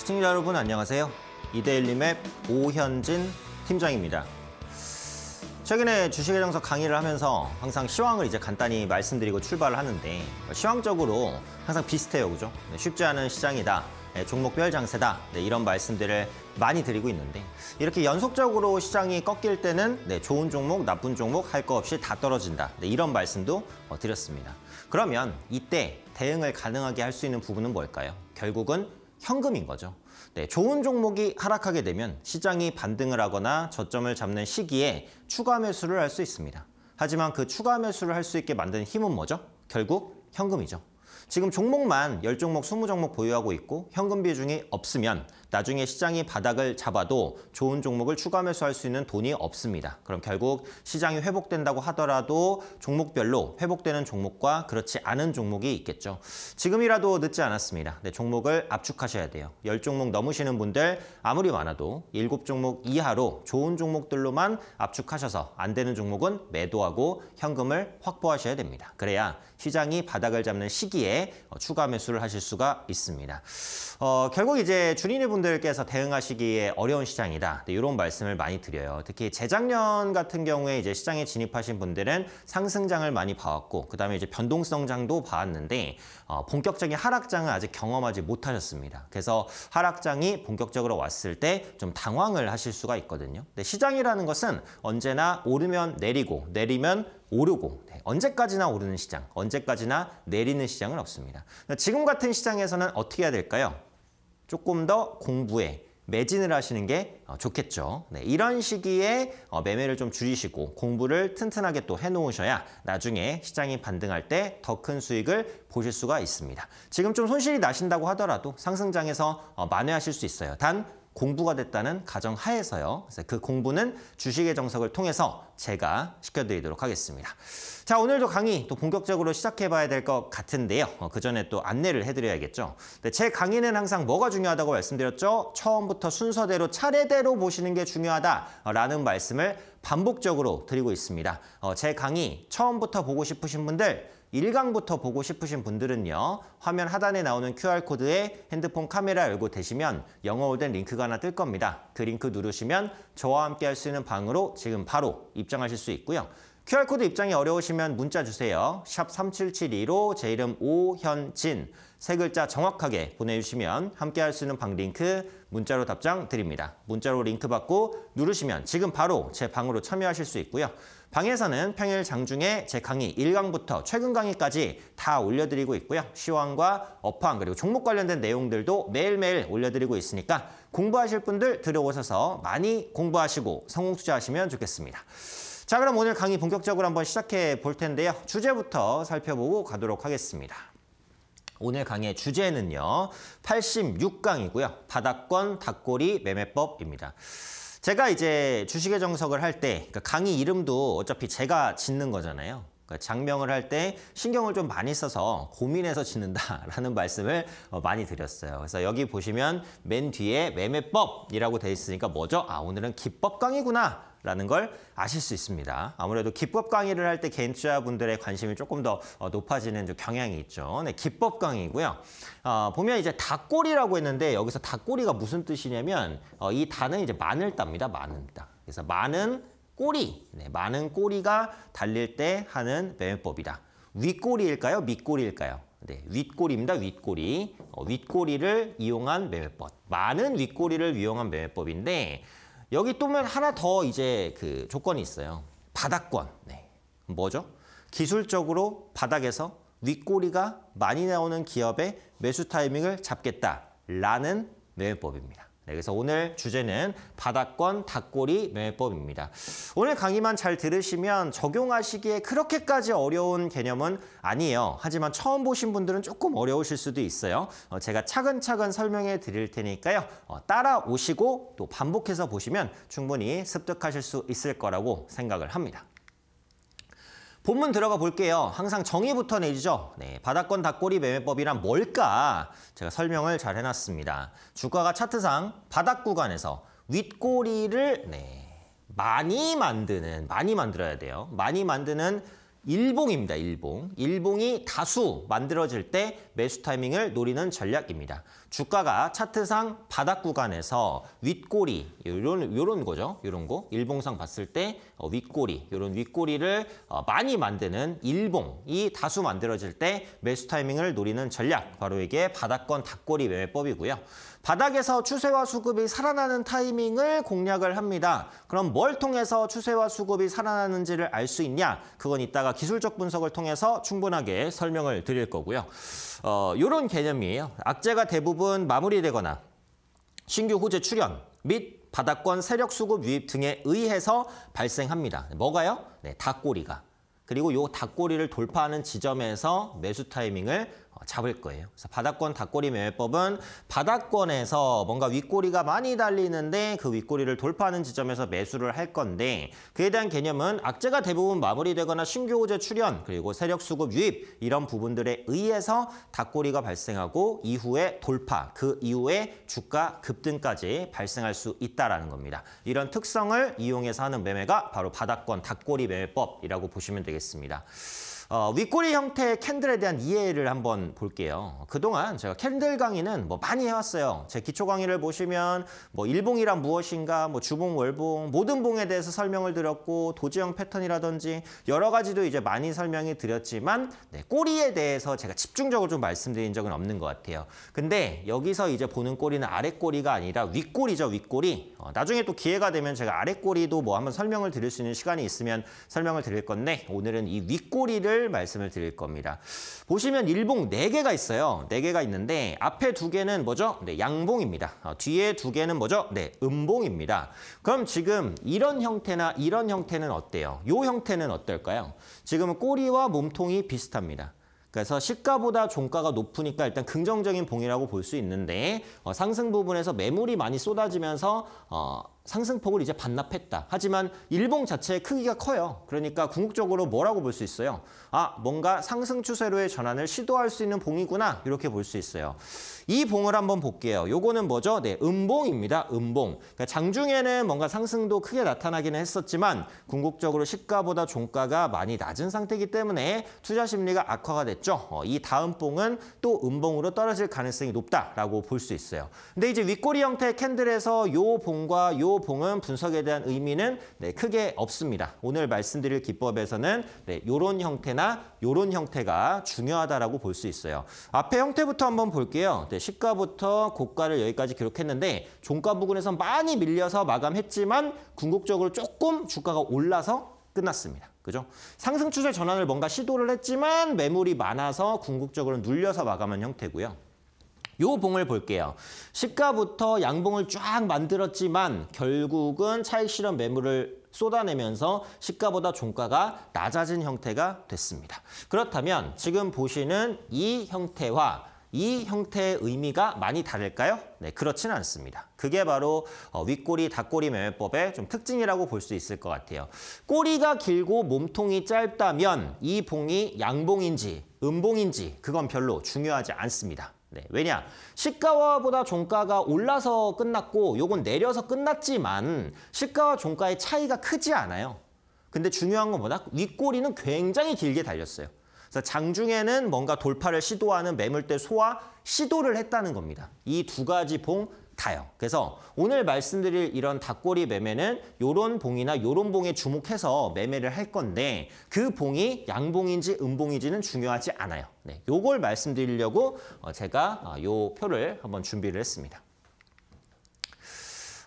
시청자 여러분 안녕하세요. 이데일리맵 오현진 팀장입니다. 최근에 주식의 정석 강의를 하면서 항상 시황을 이제 간단히 말씀드리고 출발을 하는데 시황적으로 항상 비슷해요, 그죠? 네, 쉽지 않은 시장이다. 네, 종목별 장세다 네, 이런 말씀들을 많이 드리고 있는데 이렇게 연속적으로 시장이 꺾일 때는 좋은 종목, 나쁜 종목 할 거 없이 다 떨어진다 이런 말씀도 어, 드렸습니다. 그러면 이때 대응을 가능하게 할 수 있는 부분은 뭘까요? 결국은 현금인 거죠. 네, 좋은 종목이 하락하게 되면 시장이 반등을 하거나 저점을 잡는 시기에 추가 매수를 할 수 있습니다. 하지만 그 추가 매수를 할 수 있게 만든 힘은 뭐죠? 결국 현금이죠. 지금 종목만 1 0종목2 0 종목 보유하고 있고 현금 비중이 없으면 나중에 시장이 바닥을 잡아도 좋은 종목을 추가 매수할 수 있는 돈이 없습니다. 그럼 결국 시장이 회복된다고 하더라도 종목별로 회복되는 종목과 그렇지 않은 종목이 있겠죠. 지금이라도 늦지 않았습니다. 네, 종목을 압축하셔야 돼요. 1 0종목 넘으시는 분들 아무리 많아도 7 종목 이하로 좋은 종목들로만 압축하셔서 안 되는 종목은 매도하고 현금을 확보하셔야 됩니다. 그래야 시장이 바닥을 잡는 시기에 추가 매수를 하실 수가 있습니다. 어, 결국 이제 주린이 분 분들께서 대응하시기에 어려운 시장이다. 네, 이런 말씀을 많이 드려요. 특히 재작년 같은 경우에 이제 시장에 진입하신 분들은 상승장을 많이 봐왔고 그다음에 이제 변동성장도 봐왔는데 어, 본격적인 하락장을 아직 경험하지 못하셨습니다. 그래서 하락장이 본격적으로 왔을 때 좀 당황을 하실 수가 있거든요. 근데 시장이라는 것은 언제나 오르면 내리고 내리면 오르고 네. 언제까지나 오르는 시장, 언제까지나 내리는 시장은 없습니다. 그러니까 지금 같은 시장에서는 어떻게 해야 될까요? 조금 더 공부에 매진을 하시는 게 어, 좋겠죠. 네, 이런 시기에 어, 매매를 좀 줄이시고 공부를 튼튼하게 또 해놓으셔야 나중에 시장이 반등할 때 더 큰 수익을 보실 수가 있습니다. 지금 좀 손실이 나신다고 하더라도 상승장에서 어, 만회하실 수 있어요. 단 공부가 됐다는 가정 하에서요. 그래서 그 공부는 주식의 정석을 통해서 제가 시켜드리도록 하겠습니다. 자, 오늘도 강의 또 본격적으로 시작해봐야 될 것 같은데요. 어, 그 전에 또 안내를 해드려야겠죠. 근제 강의는 항상 뭐가 중요하다고 말씀드렸죠? 처음부터 순서대로 차례대로 보시는 게 중요하다라는 말씀을 반복적으로 드리고 있습니다. 어, 제 강의 처음부터 보고 싶으신 분들 1강부터 보고 싶으신 분들은요. 화면 하단에 나오는 QR코드에 핸드폰 카메라 열고 대시면 영어로 된 링크가 하나 뜰 겁니다. 그 링크 누르시면 저와 함께 할 수 있는 방으로 지금 바로 입장하실 수 있고요. QR코드 입장이 어려우시면 문자 주세요. 샵 3772로 제 이름 오현진 세 글자 정확하게 보내주시면 함께 할 수 있는 방 링크 문자로 답장 드립니다. 문자로 링크 받고 누르시면 지금 바로 제 방으로 참여하실 수 있고요. 방에서는 평일 장중에 제 강의 1강부터 최근 강의까지 다 올려드리고 있고요. 시황과 업황 그리고 종목 관련된 내용들도 매일매일 올려드리고 있으니까 공부하실 분들 들어오셔서 많이 공부하시고 성공 투자하시면 좋겠습니다. 자 그럼 오늘 강의 본격적으로 한번 시작해 볼 텐데요. 주제부터 살펴보고 가도록 하겠습니다. 오늘 강의 주제는요. 86강이고요. 바닥권 닭고리 매매법입니다. 제가 이제 주식의 정석을 할 때 그러니까 강의 이름도 어차피 제가 짓는 거잖아요. 그러니까 장명을 할 때 신경을 좀 많이 써서 고민해서 짓는다라는 말씀을 어, 많이 드렸어요. 그래서 여기 보시면 맨 뒤에 매매법이라고 돼 있으니까 뭐죠? 아 오늘은 기법 강의구나 라는 걸 아실 수 있습니다. 아무래도 기법 강의를 할 때 개인투자분들의 관심이 조금 더 어, 높아지는 경향이 있죠. 네, 기법 강의고요. 어, 보면 이제 닭꼬리라고 했는데 여기서 닭꼬리가 무슨 뜻이냐면 어, 이 단은 이제 마늘 따입니다. 마늘 따. 그래서 많은 꼬리, 네, 많은 꼬리가 달릴 때 하는 매매법이다. 윗꼬리일까요? 밑꼬리일까요? 네, 윗꼬리입니다. 윗꼬리. 어, 윗꼬리를 이용한 매매법. 많은 윗꼬리를 이용한 매매법인데 여기 또면 하나 더 이제 그 조건이 있어요. 바닥권. 네. 뭐죠? 기술적으로 바닥에서 윗꼬리가 많이 나오는 기업의 매수 타이밍을 잡겠다라는 매매법입니다. 네, 그래서 오늘 주제는 바닥권 닭꼬리 매매법입니다. 오늘 강의만 잘 들으시면 적용하시기에 그렇게까지 어려운 개념은 아니에요. 하지만 처음 보신 분들은 조금 어려우실 수도 있어요. 어, 제가 차근차근 설명해 드릴 테니까요. 어, 따라오시고 또 반복해서 보시면 충분히 습득하실 수 있을 거라고 생각을 합니다. 본문 들어가 볼게요. 항상 정의부터 내리죠. 네, 바닥권 닭꼬리 매매법이란 뭘까? 제가 설명을 잘 해놨습니다. 주가가 차트상 바닥 구간에서 윗꼬리를 네, 많이 만드는, 많이 만들어야 돼요. 많이 만드는 일봉입니다. 일봉. 일봉이 다수 만들어질 때 매수 타이밍을 노리는 전략입니다. 주가가 차트상 바닥 구간에서 윗꼬리 요런 요런 거죠. 요런 거. 일봉상 봤을 때 어, 윗꼬리 요런 윗꼬리를 어, 많이 만드는 일봉이 다수 만들어질 때 매수 타이밍을 노리는 전략. 바로 이게 바닥권 닭꼬리 매매법이고요. 바닥에서 추세와 수급이 살아나는 타이밍을 공략을 합니다. 그럼 뭘 통해서 추세와 수급이 살아나는지를 알 수 있냐? 그건 이따가 기술적 분석을 통해서 충분하게 설명을 드릴 거고요. 어, 이런 개념이에요. 악재가 대부분 마무리되거나 신규 호재 출현 및 바닥권 세력 수급 유입 등에 의해서 발생합니다. 뭐가요? 네, 닭꼬리가. 그리고 요 닭꼬리를 돌파하는 지점에서 매수 타이밍을 잡을 거예요. 그래서 바닥권 닭꼬리 매매법은 바닥권에서 뭔가 윗꼬리가 많이 달리는데 그 윗꼬리를 돌파하는 지점에서 매수를 할 건데 그에 대한 개념은 악재가 대부분 마무리되거나 신규 호재 출현 그리고 세력 수급 유입 이런 부분들에 의해서 닭꼬리가 발생하고 이후에 돌파 그 이후에 주가 급등까지 발생할 수 있다라는 겁니다. 이런 특성을 이용해서 하는 매매가 바로 바닥권 닭꼬리 매매법이라고 보시면 되겠습니다. 어, 윗꼬리 형태의 캔들에 대한 이해를 한번 볼게요. 그동안 제가 캔들 강의는 뭐 많이 해왔어요. 제 기초 강의를 보시면 뭐 일봉이란 무엇인가, 뭐 주봉, 월봉, 모든 봉에 대해서 설명을 드렸고 도지형 패턴이라든지 여러 가지도 이제 많이 설명이 드렸지만 네, 꼬리에 대해서 제가 집중적으로 좀 말씀드린 적은 없는 것 같아요. 근데 여기서 이제 보는 꼬리는 아랫꼬리가 아니라 윗꼬리죠, 윗꼬리. 어, 나중에 또 기회가 되면 제가 아랫꼬리도 뭐 한번 설명을 드릴 수 있는 시간이 있으면 설명을 드릴 건데 오늘은 이 윗꼬리를 방법 말씀을 드릴 겁니다. 보시면 일봉 4개가 있어요. 4개가 있는데 앞에 두개는 뭐죠? 네, 양봉입니다. 어, 뒤에 두개는 뭐죠? 네, 음봉입니다. 그럼 지금 이런 형태나 이런 형태는 어때요? 요 형태는 어떨까요? 지금 꼬리와 몸통이 비슷합니다. 그래서 시가보다 종가가 높으니까 일단 긍정적인 봉이라고 볼 수 있는데 어, 상승 부분에서 매물이 많이 쏟아지면서 어, 상승폭을 이제 반납했다. 하지만 일봉 자체의 크기가 커요. 그러니까 궁극적으로 뭐라고 볼 수 있어요? 아, 뭔가 상승 추세로의 전환을 시도할 수 있는 봉이구나. 이렇게 볼 수 있어요. 이 봉을 한번 볼게요. 요거는 뭐죠? 네, 음봉입니다. 음봉. 그러니까 장중에는 뭔가 상승도 크게 나타나기는 했었지만 궁극적으로 시가보다 종가가 많이 낮은 상태이기 때문에 투자 심리가 악화가 됐죠. 어, 이 다음 봉은 또 음봉으로 떨어질 가능성이 높다라고 볼 수 있어요. 근데 이제 윗꼬리 형태의 캔들에서 요 봉과 요 봉은 분석에 대한 의미는 네, 크게 없습니다. 오늘 말씀드릴 기법에서는 네, 요런 형태나 요런 형태가 중요하다라고 볼 수 있어요. 앞에 형태부터 한번 볼게요. 네, 시가부터 고가를 여기까지 기록했는데 종가 부근에서 많이 밀려서 마감했지만 궁극적으로 조금 주가가 올라서 끝났습니다. 그죠? 상승 추세 전환을 뭔가 시도를 했지만 매물이 많아서 궁극적으로 눌려서 마감한 형태고요. 요 봉을 볼게요. 시가부터 양봉을 쫙 만들었지만 결국은 차익 실현 매물을 쏟아내면서 시가보다 종가가 낮아진 형태가 됐습니다. 그렇다면 지금 보시는 이 형태와 이 형태의 의미가 많이 다를까요? 네, 그렇지는 않습니다. 그게 바로 어, 윗꼬리, 닭꼬리 매매법의 좀 특징이라고 볼 수 있을 것 같아요. 꼬리가 길고 몸통이 짧다면 이 봉이 양봉인지 음봉인지 그건 별로 중요하지 않습니다. 네, 왜냐? 시가와보다 종가가 올라서 끝났고 요건 내려서 끝났지만 시가와 종가의 차이가 크지 않아요. 근데 중요한 건 뭐다? 윗꼬리는 굉장히 길게 달렸어요. 그래서 장중에는 뭔가 돌파를 시도하는 매물대 소화 시도를 했다는 겁니다. 이 두 가지 봉 다요. 그래서 오늘 말씀드릴 이런 닭꼬리 매매는 요런 봉이나 요런 봉에 주목해서 매매를 할 건데 그 봉이 양봉인지 음봉인지는 중요하지 않아요. 네, 요걸 말씀드리려고 어, 제가 어, 요 표를 한번 준비를 했습니다.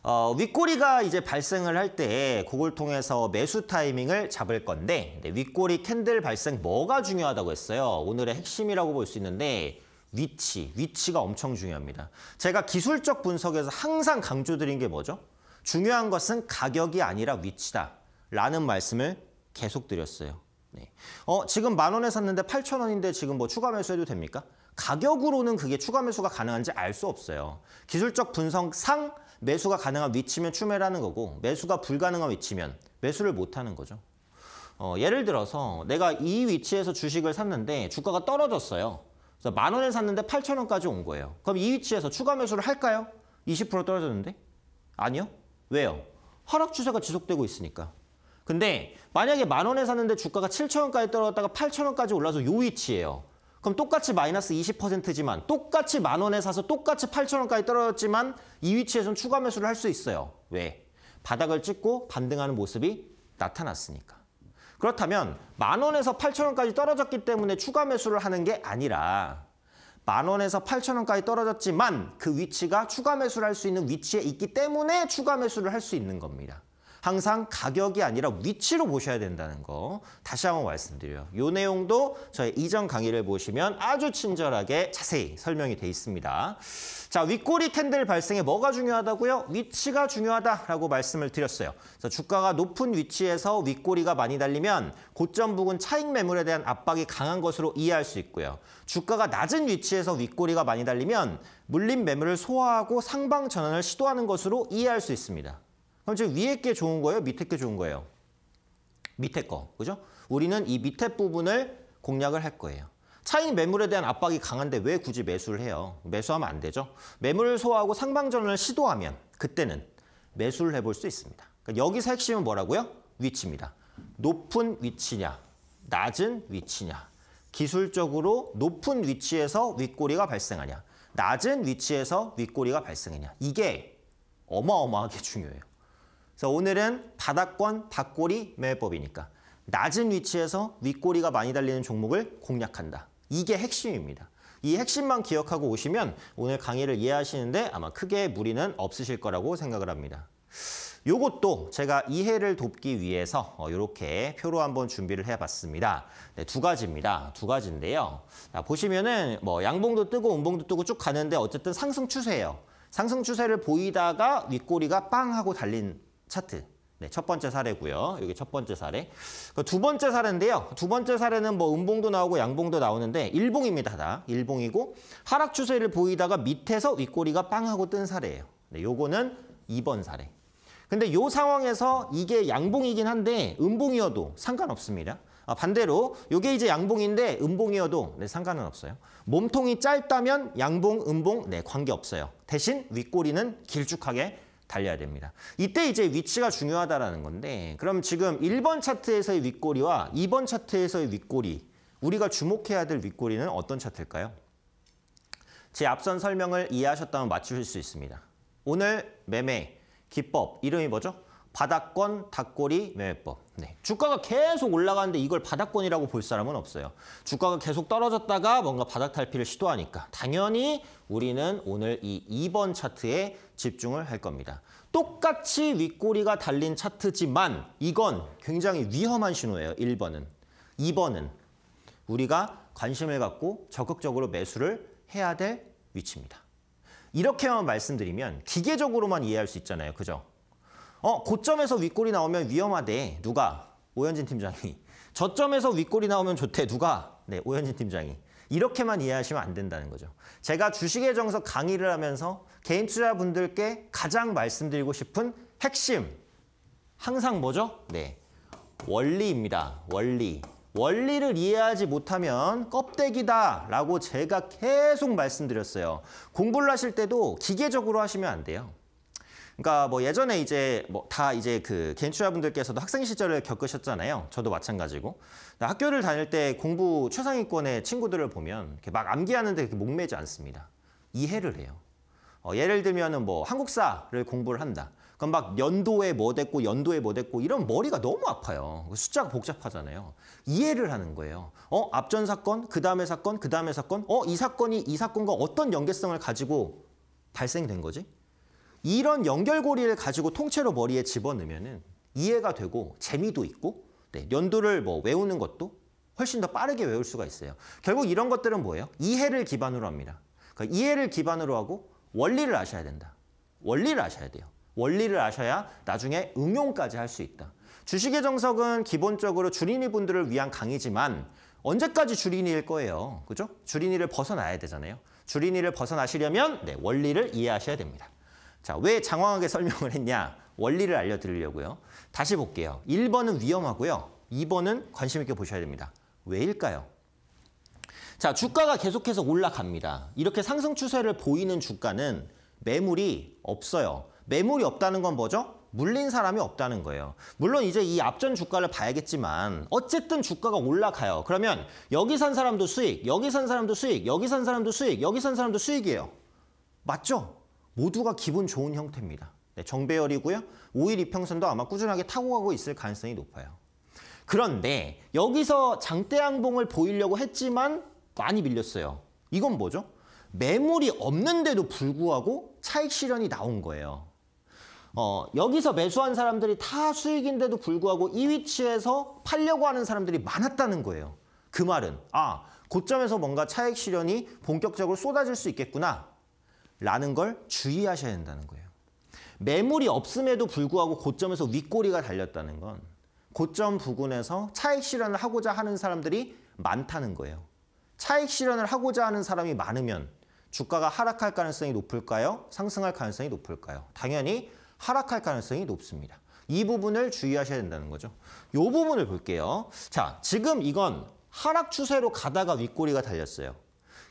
어, 윗꼬리가 이제 발생을 할때 그걸 통해서 매수 타이밍을 잡을 건데 네, 윗꼬리 캔들 발생 뭐가 중요하다고 했어요? 오늘의 핵심이라고 볼 수 있는데 위치, 위치가 엄청 중요합니다. 제가 기술적 분석에서 항상 강조드린 게 뭐죠? 중요한 것은 가격이 아니라 위치다 라는 말씀을 계속 드렸어요. 네. 어, 지금 만 원에 샀는데 8천 원인데 지금 뭐 추가 매수해도 됩니까? 가격으로는 그게 추가 매수가 가능한지 알 수 없어요. 기술적 분석상 매수가 가능한 위치면 추매라는 거고 매수가 불가능한 위치면 매수를 못하는 거죠. 어, 예를 들어서 내가 이 위치에서 주식을 샀는데 주가가 떨어졌어요. 그래서 만 원에 샀는데 8천 원까지 온 거예요. 그럼 이 위치에서 추가 매수를 할까요? 20% 떨어졌는데? 아니요. 왜요? 하락 추세가 지속되고 있으니까. 근데 만약에 만 원에 샀는데 주가가 7천 원까지 떨어졌다가 8천 원까지 올라서 이 위치예요. 그럼 똑같이 마이너스 20%지만 똑같이 만 원에 사서 똑같이 8천 원까지 떨어졌지만 이 위치에선 추가 매수를 할 수 있어요. 왜? 바닥을 찍고 반등하는 모습이 나타났으니까. 그렇다면 만 원에서 8천 원까지 떨어졌기 때문에 추가 매수를 하는 게 아니라 만 원에서 8천 원까지 떨어졌지만 그 위치가 추가 매수를 할 수 있는 위치에 있기 때문에 추가 매수를 할 수 있는 겁니다. 항상 가격이 아니라 위치로 보셔야 된다는 거 다시 한번 말씀드려요. 이 내용도 저희 이전 강의를 보시면 아주 친절하게 자세히 설명이 돼 있습니다. 자, 윗꼬리 캔들 발생에 뭐가 중요하다고요? 위치가 중요하다라고 말씀을 드렸어요. 그래서 주가가 높은 위치에서 윗꼬리가 많이 달리면 고점 부근 차익 매물에 대한 압박이 강한 것으로 이해할 수 있고요. 주가가 낮은 위치에서 윗꼬리가 많이 달리면 물린 매물을 소화하고 상방 전환을 시도하는 것으로 이해할 수 있습니다. 그럼 지금 위에 게 좋은 거예요? 밑에 게 좋은 거예요? 밑에 거, 그죠? 우리는 이 밑에 부분을 공략을 할 거예요. 차익 매물에 대한 압박이 강한데 왜 굳이 매수를 해요? 매수하면 안 되죠. 매물을 소화하고 상방전을 시도하면 그때는 매수를 해볼 수 있습니다. 그러니까 여기서 핵심은 뭐라고요? 위치입니다. 높은 위치냐, 낮은 위치냐. 기술적으로 높은 위치에서 윗꼬리가 발생하냐. 낮은 위치에서 윗꼬리가 발생하냐. 이게 어마어마하게 중요해요. 그래서 오늘은 바닥권 닭꼬리 매매법이니까 낮은 위치에서 윗꼬리가 많이 달리는 종목을 공략한다. 이게 핵심입니다. 이 핵심만 기억하고 오시면 오늘 강의를 이해하시는데 아마 크게 무리는 없으실 거라고 생각을 합니다. 요것도 제가 이해를 돕기 위해서 이렇게 어, 표로 한번 준비를 해봤습니다. 네, 두 가지입니다. 두 가지인데요. 자, 보시면은 뭐 양봉도 뜨고 음봉도 뜨고 쭉 가는데 어쨌든 상승 추세예요. 상승 추세를 보이다가 윗꼬리가 빵 하고 달린 차트. 네, 첫 번째 사례고요. 여기 첫 번째 사례. 그 두 번째 사례인데요. 두 번째 사례는 뭐 음봉도 나오고 양봉도 나오는데 일봉입니다. 다 일봉이고 하락 추세를 보이다가 밑에서 윗꼬리가 빵 하고 뜬 사례예요. 네, 요거는 2번 사례. 근데 요 상황에서 이게 양봉이긴 한데 음봉이어도 상관없습니다. 아, 반대로 요게 이제 양봉인데 음봉이어도 네, 상관은 없어요. 몸통이 짧다면 양봉, 음봉 네, 관계없어요. 대신 윗꼬리는 길쭉하게 달려야 됩니다. 이때 이제 위치가 중요하다라는 건데 그럼 지금 1번 차트에서의 윗꼬리와 2번 차트에서의 윗꼬리 우리가 주목해야 될 윗꼬리는 어떤 차트일까요? 제 앞선 설명을 이해하셨다면 맞추실 수 있습니다. 오늘 매매 기법 이름이 뭐죠? 바닥권 닭꼬리 매매법. 네. 주가가 계속 올라가는데 이걸 바닥권이라고 볼 사람은 없어요. 주가가 계속 떨어졌다가 뭔가 바닥 탈피를 시도하니까 당연히 우리는 오늘 이 2번 차트에 집중을 할 겁니다. 똑같이 윗꼬리가 달린 차트지만 이건 굉장히 위험한 신호예요. 1번은. 2번은 우리가 관심을 갖고 적극적으로 매수를 해야 될 위치입니다. 이렇게만 말씀드리면 기계적으로만 이해할 수 있잖아요. 그죠? 어, 고점에서 윗골이 나오면 위험하대. 누가? 오현진 팀장이. 저점에서 윗골이 나오면 좋대. 누가? 네, 오현진 팀장이. 이렇게만 이해하시면 안 된다는 거죠. 제가 주식의 정석 강의를 하면서 개인 투자분들께 가장 말씀드리고 싶은 핵심 항상 뭐죠? 네. 원리입니다. 원리. 원리를 이해하지 못하면 껍데기다 라고 제가 계속 말씀드렸어요. 공부를 하실 때도 기계적으로 하시면 안 돼요. 그러니까 뭐 예전에 이제 뭐 다 이제 그 개인투자분들께서도 학생 시절을 겪으셨잖아요. 저도 마찬가지고. 학교를 다닐 때 공부 최상위권의 친구들을 보면 이렇게 막 암기하는데 이렇게 목매지 않습니다. 이해를 해요. 어, 예를 들면은 뭐 한국사를 공부를 한다. 그럼 막 연도에 뭐 됐고 연도에 뭐 됐고 이런 머리가 너무 아파요. 그 숫자가 복잡하잖아요. 이해를 하는 거예요. 어 앞전 사건, 그 다음의 사건, 그 다음의 사건. 어 이 사건이 이 사건과 어떤 연계성을 가지고 발생된 거지? 이런 연결고리를 가지고 통째로 머리에 집어넣으면 이해가 되고 재미도 있고 네, 연도를 뭐 외우는 것도 훨씬 더 빠르게 외울 수가 있어요. 결국 이런 것들은 뭐예요? 이해를 기반으로 합니다. 그러니까 이해를 기반으로 하고 원리를 아셔야 된다. 원리를 아셔야 돼요. 원리를 아셔야 나중에 응용까지 할 수 있다. 주식의 정석은 기본적으로 주린이 분들을 위한 강의지만 언제까지 주린이일 거예요. 그죠? 주린이를 벗어나야 되잖아요. 주린이를 벗어나시려면 네, 원리를 이해하셔야 됩니다. 자, 왜 장황하게 설명을 했냐? 원리를 알려드리려고요. 다시 볼게요. 1번은 위험하고요. 2번은 관심 있게 보셔야 됩니다. 왜일까요? 자, 주가가 계속해서 올라갑니다. 이렇게 상승 추세를 보이는 주가는 매물이 없어요. 매물이 없다는 건 뭐죠? 물린 사람이 없다는 거예요. 물론 이제 이 앞전 주가를 봐야겠지만 어쨌든 주가가 올라가요. 그러면 여기 산 사람도 수익, 여기 산 사람도 수익, 여기 산 사람도 수익, 여기 산 사람도 수익이에요. 맞죠? 모두가 기분 좋은 형태입니다. 네, 정배열이고요. 5일 이평선도 아마 꾸준하게 타고 가고 있을 가능성이 높아요. 그런데 여기서 장대양봉을 보이려고 했지만 많이 밀렸어요. 이건 뭐죠? 매물이 없는데도 불구하고 차익 실현이 나온 거예요. 어, 여기서 매수한 사람들이 다 수익인데도 불구하고 이 위치에서 팔려고 하는 사람들이 많았다는 거예요. 그 말은 아 고점에서 뭔가 차익 실현이 본격적으로 쏟아질 수 있겠구나 라는 걸 주의하셔야 된다는 거예요. 매물이 없음에도 불구하고 고점에서 윗꼬리가 달렸다는 건 고점 부근에서 차익 실현을 하고자 하는 사람들이 많다는 거예요. 차익 실현을 하고자 하는 사람이 많으면 주가가 하락할 가능성이 높을까요? 상승할 가능성이 높을까요? 당연히 하락할 가능성이 높습니다. 이 부분을 주의하셔야 된다는 거죠. 이 부분을 볼게요. 자, 지금 이건 하락 추세로 가다가 윗꼬리가 달렸어요.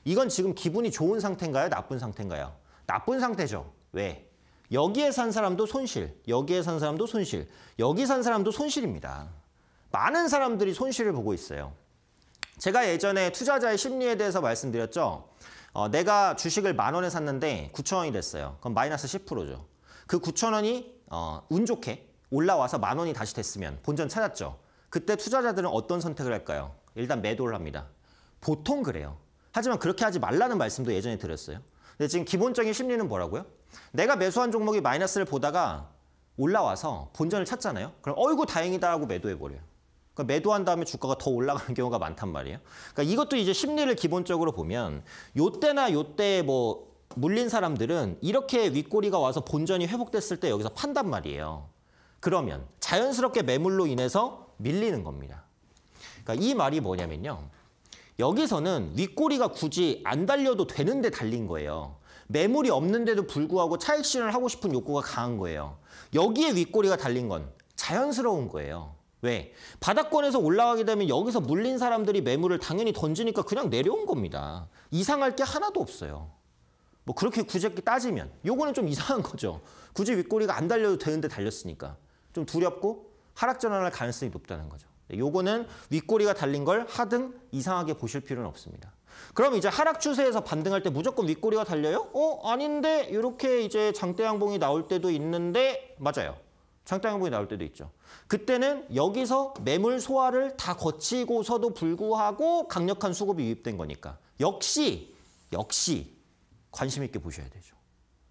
이건 지금 기분이 좋은 상태인가요? 나쁜 상태인가요? 나쁜 상태죠. 왜? 여기에 산 사람도 손실, 여기에 산 사람도 손실, 여기 산 사람도 손실입니다. 많은 사람들이 손실을 보고 있어요. 제가 예전에 투자자의 심리에 대해서 말씀드렸죠. 어, 내가 주식을 만 원에 샀는데 9천 원이 됐어요. 그럼 마이너스 10%죠. 그 9천 원이 어, 운 좋게 올라와서 만 원이 다시 됐으면 본전 찾았죠. 그때 투자자들은 어떤 선택을 할까요? 일단 매도를 합니다. 보통 그래요. 하지만 그렇게 하지 말라는 말씀도 예전에 드렸어요. 근데 지금 기본적인 심리는 뭐라고요? 내가 매수한 종목이 마이너스를 보다가 올라와서 본전을 찾잖아요. 그럼 어이구 다행이다 라고 매도해버려요. 그러니까 매도한 다음에 주가가 더 올라가는 경우가 많단 말이에요. 그러니까 이것도 이제 심리를 기본적으로 보면 요때나 요 때 뭐 물린 사람들은 이렇게 윗꼬리가 와서 본전이 회복됐을 때 여기서 판단 말이에요. 그러면 자연스럽게 매물로 인해서 밀리는 겁니다. 그러니까 이 말이 뭐냐면요. 여기서는 윗꼬리가 굳이 안 달려도 되는데 달린 거예요. 매물이 없는데도 불구하고 차익 실현을 하고 싶은 욕구가 강한 거예요. 여기에 윗꼬리가 달린 건 자연스러운 거예요. 왜? 바닥권에서 올라가게 되면 여기서 물린 사람들이 매물을 당연히 던지니까 그냥 내려온 겁니다. 이상할 게 하나도 없어요. 뭐 그렇게 굳이 따지면 요거는 좀 이상한 거죠. 굳이 윗꼬리가 안 달려도 되는데 달렸으니까. 좀 두렵고 하락 전환할 가능성이 높다는 거죠. 예, 요거는 윗꼬리가 달린 걸 하등 이상하게 보실 필요는 없습니다. 그럼 이제 하락 추세에서 반등할 때 무조건 윗꼬리가 달려요? 어 아닌데 이렇게 이제 장대양봉이 나올 때도 있는데 맞아요. 장대양봉이 나올 때도 있죠. 그때는 여기서 매물 소화를 다 거치고서도 불구하고 강력한 수급이 유입된 거니까 역시 역시 관심 있게 보셔야 되죠.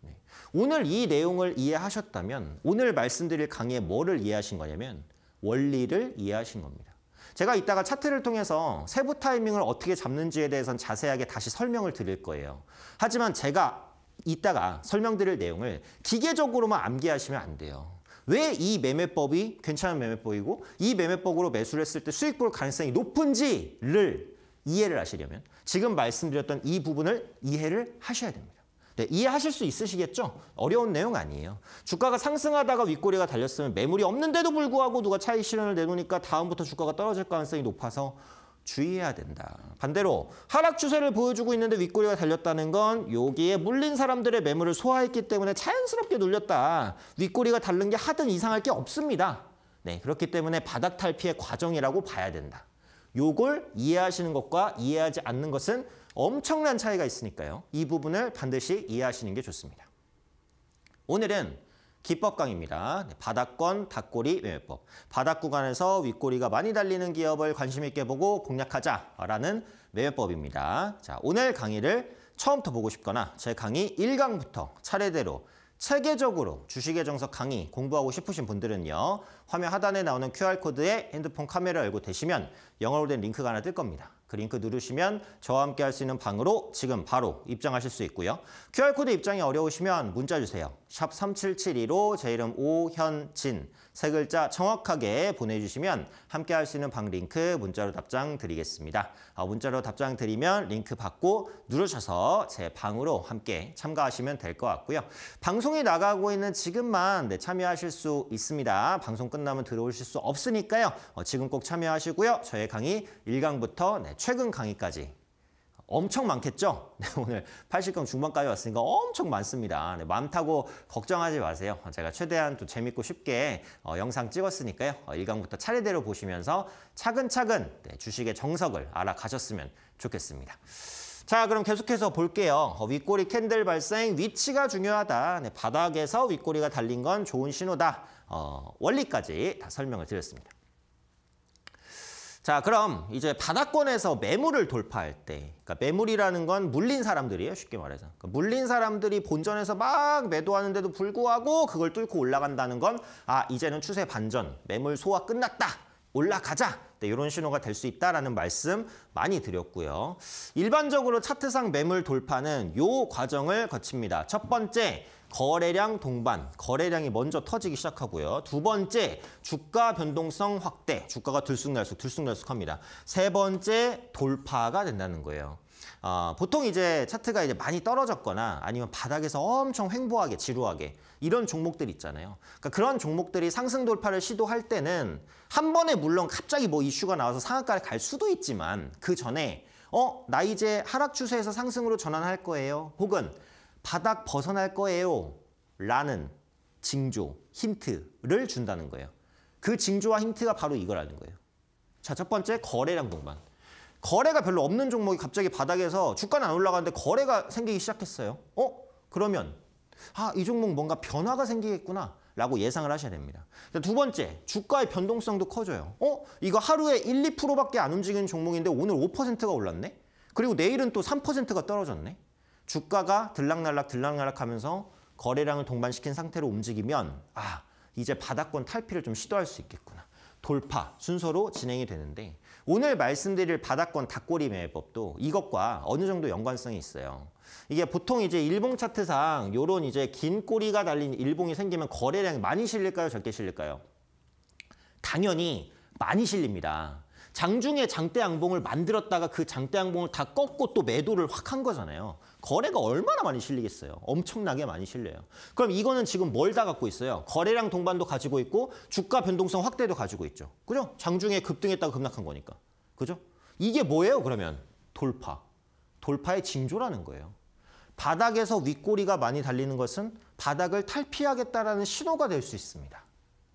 네. 오늘 이 내용을 이해하셨다면 오늘 말씀드릴 강의에 뭐를 이해하신 거냐면 원리를 이해하신 겁니다. 제가 이따가 차트를 통해서 세부 타이밍을 어떻게 잡는지에 대해선 자세하게 다시 설명을 드릴 거예요. 하지만 제가 이따가 설명드릴 내용을 기계적으로만 암기하시면 안 돼요. 왜 이 매매법이 괜찮은 매매법이고 이 매매법으로 매수를 했을 때 수익 볼 가능성이 높은지를 이해를 하시려면 지금 말씀드렸던 이 부분을 이해를 하셔야 됩니다. 네, 이해하실 수 있으시겠죠? 어려운 내용 아니에요. 주가가 상승하다가 윗꼬리가 달렸으면 매물이 없는데도 불구하고 누가 차익 실현을 내놓으니까 다음부터 주가가 떨어질 가능성이 높아서 주의해야 된다. 반대로 하락 추세를 보여주고 있는데 윗꼬리가 달렸다는 건 여기에 물린 사람들의 매물을 소화했기 때문에 자연스럽게 눌렸다. 윗꼬리가 달른 게 하든 이상할 게 없습니다. 네, 그렇기 때문에 바닥 탈피의 과정이라고 봐야 된다. 요걸 이해하시는 것과 이해하지 않는 것은 엄청난 차이가 있으니까요. 이 부분을 반드시 이해하시는 게 좋습니다. 오늘은 기법 강입니다. 네, 바닥권, 닭꼬리, 매매법. 바닥 구간에서 윗꼬리가 많이 달리는 기업을 관심 있게 보고 공략하자라는 매매법입니다. 자, 오늘 강의를 처음부터 보고 싶거나 제 강의 1강부터 차례대로 체계적으로 주식의 정석 강의 공부하고 싶으신 분들은요. 화면 하단에 나오는 QR코드에 핸드폰 카메라 열고 되시면 영어로 된 링크가 하나 뜰 겁니다. 그 링크 누르시면 저와 함께 할 수 있는 방으로 지금 바로 입장하실 수 있고요. QR코드 입장이 어려우시면 문자 주세요. 샵 3772로 제 이름 오현진 세 글자 정확하게 보내주시면 함께 할 수 있는 방 링크 문자로 답장 드리겠습니다. 어, 문자로 답장 드리면 링크 받고 누르셔서 제 방으로 함께 참가하시면 될 것 같고요. 방송이 나가고 있는 지금만 네, 참여하실 수 있습니다. 방송 끝나면 들어오실 수 없으니까요. 어, 지금 꼭 참여하시고요. 저의 강의 1강부터 네, 최근 강의까지 엄청 많겠죠? 네, 오늘 80강 중반까지 왔으니까 엄청 많습니다. 네, 많다고 걱정하지 마세요. 제가 최대한 또 재밌고 쉽게 어, 영상 찍었으니까요. 어, 1강부터 차례대로 보시면서 차근차근 네, 주식의 정석을 알아가셨으면 좋겠습니다. 자 그럼 계속해서 볼게요. 어, 윗꼬리 캔들 발생 위치가 중요하다. 네, 바닥에서 윗꼬리가 달린 건 좋은 신호다. 어, 원리까지 다 설명을 드렸습니다. 자, 그럼 이제 바닥권에서 매물을 돌파할 때, 그러니까 매물이라는 건 물린 사람들이에요, 쉽게 말해서. 그러니까 물린 사람들이 본전에서 막 매도하는데도 불구하고 그걸 뚫고 올라간다는 건, 아, 이제는 추세 반전, 매물 소화 끝났다. 올라가자 네, 이런 신호가 될 수 있다라는 말씀 많이 드렸고요. 일반적으로 차트상 매물 돌파는 요 과정을 거칩니다. 첫 번째 거래량 동반, 거래량이 먼저 터지기 시작하고요. 두 번째, 주가 변동성 확대, 주가가 들쑥날쑥, 들쑥날쑥합니다. 세 번째, 돌파가 된다는 거예요. 어, 보통 이제 차트가 이제 많이 떨어졌거나 아니면 바닥에서 엄청 횡보하게 지루하게 이런 종목들 있잖아요. 그러니까 그런 종목들이 상승 돌파를 시도할 때는 한 번에 물론 갑자기 뭐 이슈가 나와서 상한가를 갈 수도 있지만 그 전에 어, 나 이제 하락 추세에서 상승으로 전환할 거예요. 혹은 바닥 벗어날 거예요. 라는 징조, 힌트를 준다는 거예요. 그 징조와 힌트가 바로 이거라는 거예요. 자, 첫 번째 거래량 동반. 거래가 별로 없는 종목이 갑자기 바닥에서 주가는 안 올라가는데 거래가 생기기 시작했어요. 어? 그러면 아, 이 종목 뭔가 변화가 생기겠구나. 라고 예상을 하셔야 됩니다. 두 번째, 주가의 변동성도 커져요. 어? 이거 하루에 1, 2%밖에 안 움직이는 종목인데 오늘 5%가 올랐네? 그리고 내일은 또 3%가 떨어졌네? 주가가 들락날락 들락날락 하면서 거래량을 동반시킨 상태로 움직이면 아, 이제 바닥권 탈피를 좀 시도할 수 있겠구나. 돌파 순서로 진행이 되는데 오늘 말씀드릴 바닥권 닭꼬리 매매법도 이것과 어느 정도 연관성이 있어요. 이게 보통 이제 일봉 차트상 요런 이제 긴 꼬리가 달린 일봉이 생기면 거래량 많이 실릴까요? 적게 실릴까요? 당연히 많이 실립니다. 장중에 장대양봉을 만들었다가 그 장대양봉을 다 꺾고 또 매도를 확 한 거잖아요. 거래가 얼마나 많이 실리겠어요. 엄청나게 많이 실려요. 그럼 이거는 지금 뭘 다 갖고 있어요? 거래량 동반도 가지고 있고 주가 변동성 확대도 가지고 있죠. 그죠? 장중에 급등했다가 급락한 거니까. 그죠? 이게 뭐예요 그러면? 돌파. 돌파의 징조라는 거예요. 바닥에서 윗꼬리가 많이 달리는 것은 바닥을 탈피하겠다라는 신호가 될 수 있습니다.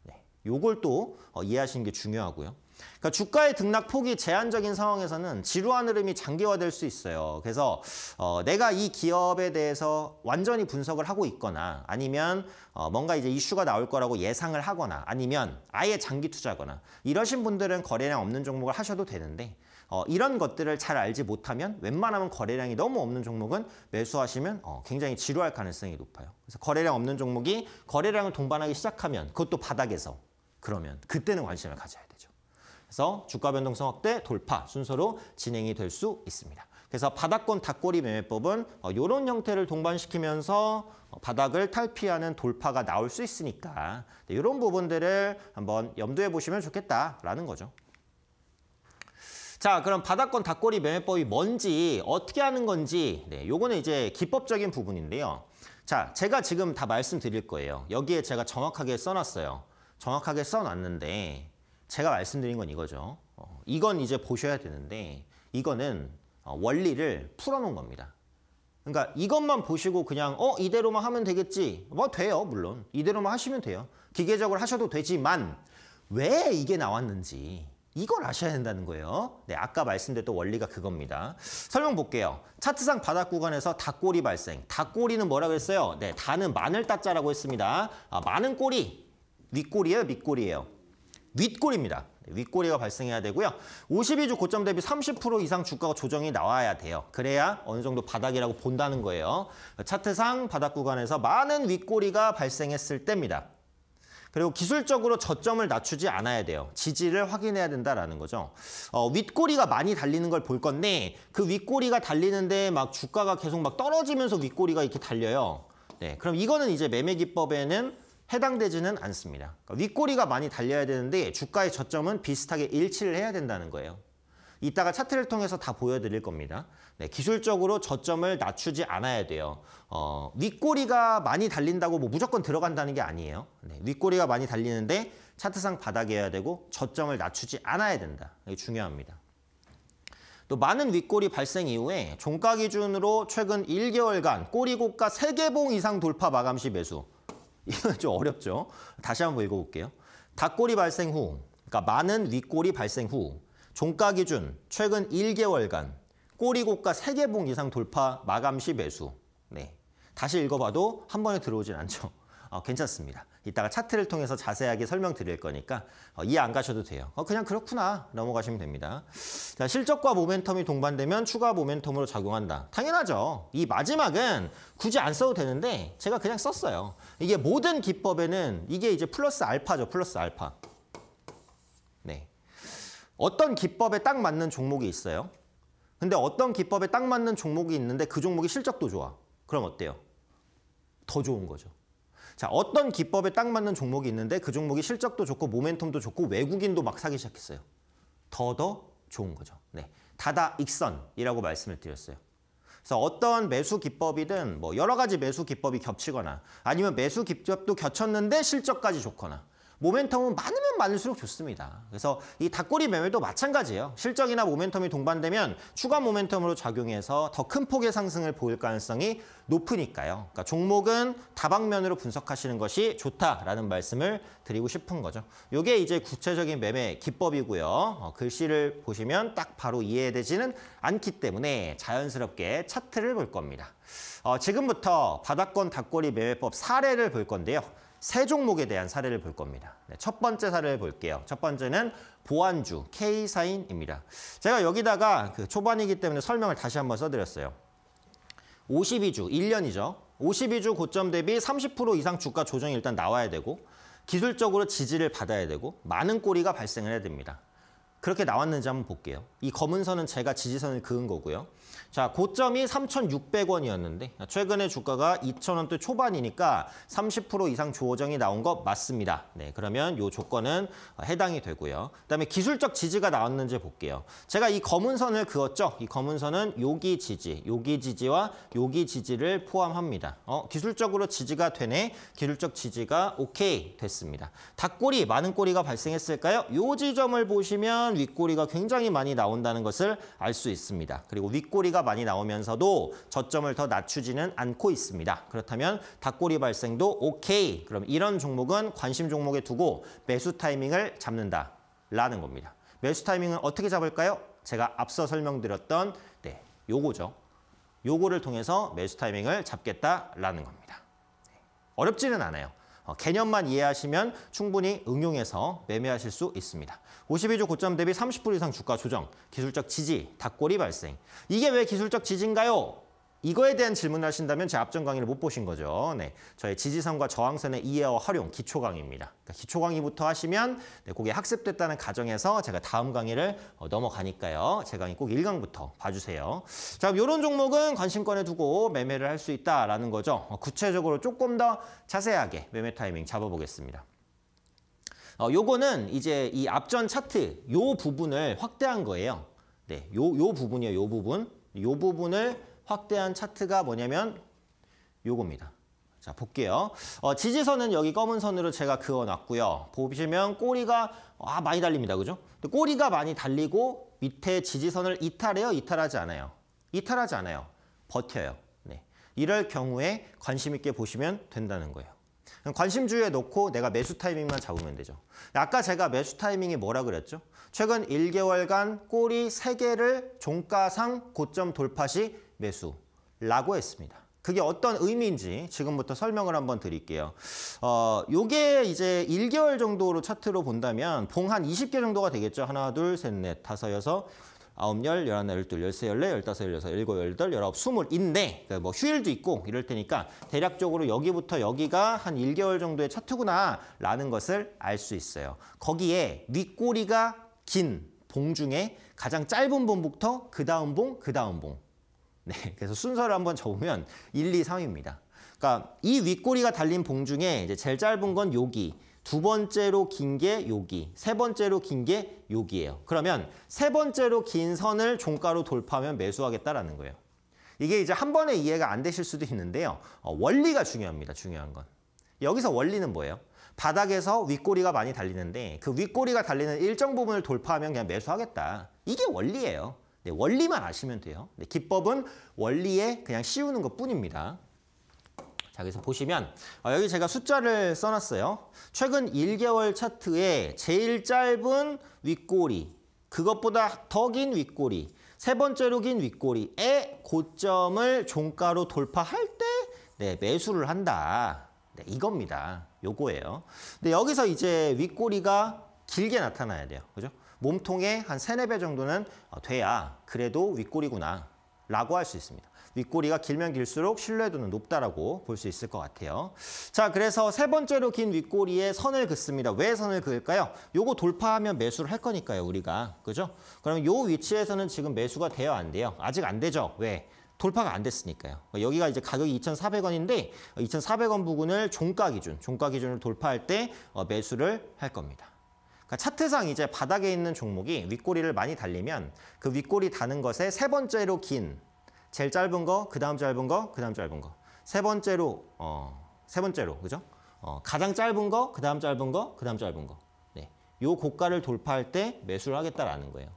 네. 요걸 또 어, 이해하시는 게 중요하고요. 그러니까 주가의 등락 폭이 제한적인 상황에서는 지루한 흐름이 장기화될 수 있어요. 그래서 어, 내가 이 기업에 대해서 완전히 분석을 하고 있거나 아니면 어, 뭔가 이제 이슈가 나올 거라고 예상을 하거나 아니면 아예 장기 투자거나 이러신 분들은 거래량 없는 종목을 하셔도 되는데 어, 이런 것들을 잘 알지 못하면 웬만하면 거래량이 너무 없는 종목은 매수하시면 어, 굉장히 지루할 가능성이 높아요. 그래서 거래량 없는 종목이 거래량을 동반하기 시작하면 그것도 바닥에서 그러면 그때는 관심을 가져야 돼요. 그래서 주가 변동성 확대 돌파 순서로 진행이 될 수 있습니다. 그래서 바닥권 닭꼬리 매매법은 이런 어, 형태를 동반시키면서 어, 바닥을 탈피하는 돌파가 나올 수 있으니까 이런 네, 부분들을 한번 염두해 보시면 좋겠다라는 거죠. 자, 그럼 바닥권 닭꼬리 매매법이 뭔지 어떻게 하는 건지 네, 요거는 이제 기법적인 부분인데요. 자, 제가 지금 다 말씀드릴 거예요. 여기에 제가 정확하게 써놨어요. 정확하게 써놨는데 제가 말씀드린 건 이거죠. 어, 이건 이제 보셔야 되는데 이거는 어, 원리를 풀어놓은 겁니다. 그러니까 이것만 보시고 그냥 어 이대로만 하면 되겠지 뭐 돼요 물론 이대로만 하시면 돼요 기계적으로 하셔도 되지만 왜 이게 나왔는지 이걸 아셔야 된다는 거예요 네 아까 말씀드렸던 원리가 그겁니다 설명 볼게요 차트상 바닥 구간에서 닭꼬리 발생 닭꼬리는 뭐라고 했어요 네 다는 마늘 따자라고 했습니다 아, 많은 꼬리 윗꼬리예요 밑꼬리예요 윗골입니다윗골이가 발생해야 되고요. 52주 고점 대비 30% 이상 주가가 조정이 나와야 돼요. 그래야 어느 정도 바닥이라고 본다는 거예요. 차트상 바닥 구간에서 많은 윗골이가 발생했을 때입니다. 그리고 기술적으로 저점을 낮추지 않아야 돼요. 지지를 확인해야 된다라는 거죠. 어, 윗꼬리가 많이 달리는 걸 볼 건데 그 윗꼬리가 달리는데 막 주가가 계속 막 떨어지면서 윗꼬리가 이렇게 달려요. 네, 그럼 이거는 이제 매매 기법에는 해당되지는 않습니다. 그러니까 윗꼬리가 많이 달려야 되는데 주가의 저점은 비슷하게 일치를 해야 된다는 거예요. 이따가 차트를 통해서 다 보여드릴 겁니다. 네, 기술적으로 저점을 낮추지 않아야 돼요. 어, 윗꼬리가 많이 달린다고 뭐 무조건 들어간다는 게 아니에요. 네, 윗꼬리가 많이 달리는데 차트상 바닥이어야 되고 저점을 낮추지 않아야 된다. 이게 중요합니다. 또 많은 윗꼬리 발생 이후에 종가 기준으로 최근 1개월간 꼬리 고가 3개봉 이상 돌파 마감 시 매수 이건 좀 어렵죠. 다시 한번 읽어볼게요. 닭골이 발생 후, 그러니까 많은 윗골이 발생 후 종가 기준 최근 1개월간 꼬리 고가 3개봉 이상 돌파 마감 시 매수. 네. 다시 읽어봐도 한 번에 들어오진 않죠. 어, 괜찮습니다. 이따가 차트를 통해서 자세하게 설명드릴 거니까 어, 이해 안 가셔도 돼요. 어, 그냥 그렇구나 넘어가시면 됩니다. 자, 실적과 모멘텀이 동반되면 추가 모멘텀으로 작용한다. 당연하죠. 이 마지막은 굳이 안 써도 되는데 제가 그냥 썼어요. 이게 모든 기법에는 이게 이제 플러스 알파죠. 플러스 알파. 네. 어떤 기법에 딱 맞는 종목이 있어요. 근데 어떤 기법에 딱 맞는 종목이 있는데 그 종목이 실적도 좋아. 그럼 어때요? 더 좋은 거죠. 자, 어떤 기법에 딱 맞는 종목이 있는데 그 종목이 실적도 좋고 모멘텀도 좋고 외국인도 막 사기 시작했어요. 더더 좋은 거죠. 네. 다다 익선이라고 말씀을 드렸어요. 그래서 어떤 매수 기법이든 뭐 여러 가지 매수 기법이 겹치거나 아니면 매수 기법도 겹쳤는데 실적까지 좋거나 모멘텀은 많으면 많을수록 좋습니다. 그래서 이 닭꼬리 매매도 마찬가지예요. 실적이나 모멘텀이 동반되면 추가 모멘텀으로 작용해서 더 큰 폭의 상승을 보일 가능성이 높으니까요. 그러니까 종목은 다방면으로 분석하시는 것이 좋다라는 말씀을 드리고 싶은 거죠. 이게 이제 구체적인 매매 기법이고요. 어, 글씨를 보시면 딱 바로 이해되지는 않기 때문에 자연스럽게 차트를 볼 겁니다. 어, 지금부터 바닥권 닭꼬리 매매법 사례를 볼 건데요. 세 종목에 대한 사례를 볼 겁니다. 네, 첫 번째 사례를 볼게요. 첫 번째는 보안주 K사인입니다. 제가 여기다가 그 초반이기 때문에 설명을 다시 한번 써드렸어요. 52주, 1년이죠. 52주 고점 대비 30% 이상 주가 조정이 일단 나와야 되고 기술적으로 지지를 받아야 되고 많은 꼬리가 발생을 해야 됩니다. 그렇게 나왔는지 한번 볼게요. 이 검은 선은 제가 지지선을 그은 거고요. 자, 고점이 3,600원이었는데 최근에 주가가 2,000원대 초반이니까 30% 이상 조정이 나온 거 맞습니다. 네, 그러면 요 조건은 해당이 되고요. 그다음에 기술적 지지가 나왔는지 볼게요. 제가 이 검은 선을 그었죠. 이 검은 선은 요기 지지, 요기 지지와 요기 지지를 포함합니다. 어, 기술적으로 지지가 되네. 기술적 지지가 오케이 됐습니다. 닭꼬리, 많은 꼬리가 발생했을까요? 요 지점을 보시면 윗꼬리가 굉장히 많이 나온다는 것을 알 수 있습니다. 그리고 윗꼬리 소리가 많이 나오면서도 저점을 더 낮추지는 않고 있습니다. 그렇다면 닭꼬리 발생도 오케이. 그럼 이런 종목은 관심 종목에 두고 매수 타이밍을 잡는다라는 겁니다. 매수 타이밍은 어떻게 잡을까요? 제가 앞서 설명드렸던 네, 요거죠. 요거를 통해서 매수 타이밍을 잡겠다라는 겁니다. 네. 어렵지는 않아요. 어, 개념만 이해하시면 충분히 응용해서 매매하실 수 있습니다. 52주 고점 대비 30% 이상 주가 조정, 기술적 지지, 닭꼬리 발생. 이게 왜 기술적 지지인가요? 이거에 대한 질문을 하신다면 제 앞전 강의를 못 보신 거죠. 네, 저의 지지선과 저항선의 이해와 활용 기초 강의입니다. 그러니까 기초 강의부터 하시면 네, 그게 학습됐다는 가정에서 제가 다음 강의를 어, 넘어가니까요. 제 강의 꼭 1강부터 봐주세요. 자, 그 이런 종목은 관심권에 두고 매매를 할 수 있다라는 거죠. 어, 구체적으로 조금 더 자세하게 매매 타이밍 잡아보겠습니다. 어, 요거는 이제 이 앞전 차트 요 부분을 확대한 거예요. 네, 요, 요 부분이요, 에요 부분. 요 부분을 확대한 차트가 뭐냐면 요겁니다. 자, 볼게요. 어, 지지선은 여기 검은 선으로 제가 그어놨고요. 보시면 꼬리가 아, 많이 달립니다. 그죠? 꼬리가 많이 달리고 밑에 지지선을 이탈해요? 이탈하지 않아요? 이탈하지 않아요. 버텨요. 네. 이럴 경우에 관심 있게 보시면 된다는 거예요. 관심주에 놓고 내가 매수 타이밍만 잡으면 되죠. 아까 제가 매수 타이밍이 뭐라 그랬죠? 최근 1개월간 꼬리 3개를 종가상 고점 돌파 시 매수라고 했습니다. 그게 어떤 의미인지 지금부터 설명을 한번 드릴게요. 어, 요게 이제 1개월 정도로 차트로 본다면 봉 한 20개 정도가 되겠죠. 하나, 둘, 셋, 넷, 다섯, 여섯, 아홉, 열, 열한 열둘, 열세, 열네, 열다섯, 열여섯, 일곱, 열덟, 열아홉, 스물인데 그 뭐 휴일도 있고 이럴 테니까 대략적으로 여기부터 여기가 한 1개월 정도의 차트구나라는 것을 알 수 있어요. 거기에 윗꼬리가 긴 봉 중에 가장 짧은 봉부터 그 다음 봉, 그 다음 봉 네, 그래서 순서를 한번 적으면 1, 2, 3입니다. 그러니까 이 윗꼬리가 달린 봉 중에 이제 제일 짧은 건 여기, 두 번째로 긴 게 여기, 세 번째로 긴 게 여기예요. 그러면 세 번째로 긴 선을 종가로 돌파하면 매수하겠다라는 거예요. 이게 이제 한 번에 이해가 안 되실 수도 있는데요. 어, 원리가 중요합니다. 중요한 건. 여기서 원리는 뭐예요? 바닥에서 윗꼬리가 많이 달리는데 그 윗꼬리가 달리는 일정 부분을 돌파하면 그냥 매수하겠다. 이게 원리예요. 네, 원리만 아시면 돼요. 네, 기법은 원리에 그냥 씌우는 것 뿐입니다. 자, 그래서 보시면 어, 여기 제가 숫자를 써놨어요. 최근 1개월 차트에 제일 짧은 윗꼬리, 그것보다 더 긴 윗꼬리, 세 번째로 긴 윗꼬리의 고점을 종가로 돌파할 때 네, 매수를 한다. 네, 이겁니다. 요거예요. 근데 여기서 이제 윗꼬리가 길게 나타나야 돼요. 그죠? 몸통의 한 세네 배 정도는 어, 돼야 그래도 윗꼬리구나 라고 할 수 있습니다. 윗꼬리가 길면 길수록 신뢰도는 높다라고 볼 수 있을 것 같아요. 자, 그래서 세 번째로 긴 윗꼬리에 선을 긋습니다. 왜 선을 그을까요? 요거 돌파하면 매수를 할 거니까요, 우리가. 그죠? 그럼 요 위치에서는 지금 매수가 되어 안 돼요? 아직 안 되죠? 왜? 돌파가 안 됐으니까요. 그러니까 여기가 이제 가격이 2,400원인데 2,400원 어, 부근을 종가 기준, 종가 기준을 돌파할 때 어, 매수를 할 겁니다. 그러니까 차트상 이제 바닥에 있는 종목이 윗꼬리를 많이 달리면 그 윗꼬리 다는 것의 세 번째로 긴 제일 짧은 거, 그 다음 짧은 거, 그 다음 짧은 거. 세 번째로 어, 세 번째로 그죠? 어, 가장 짧은 거, 그 다음 짧은 거, 그 다음 짧은 거. 네. 요 고가를 돌파할 때 매수를 하겠다라는 거예요.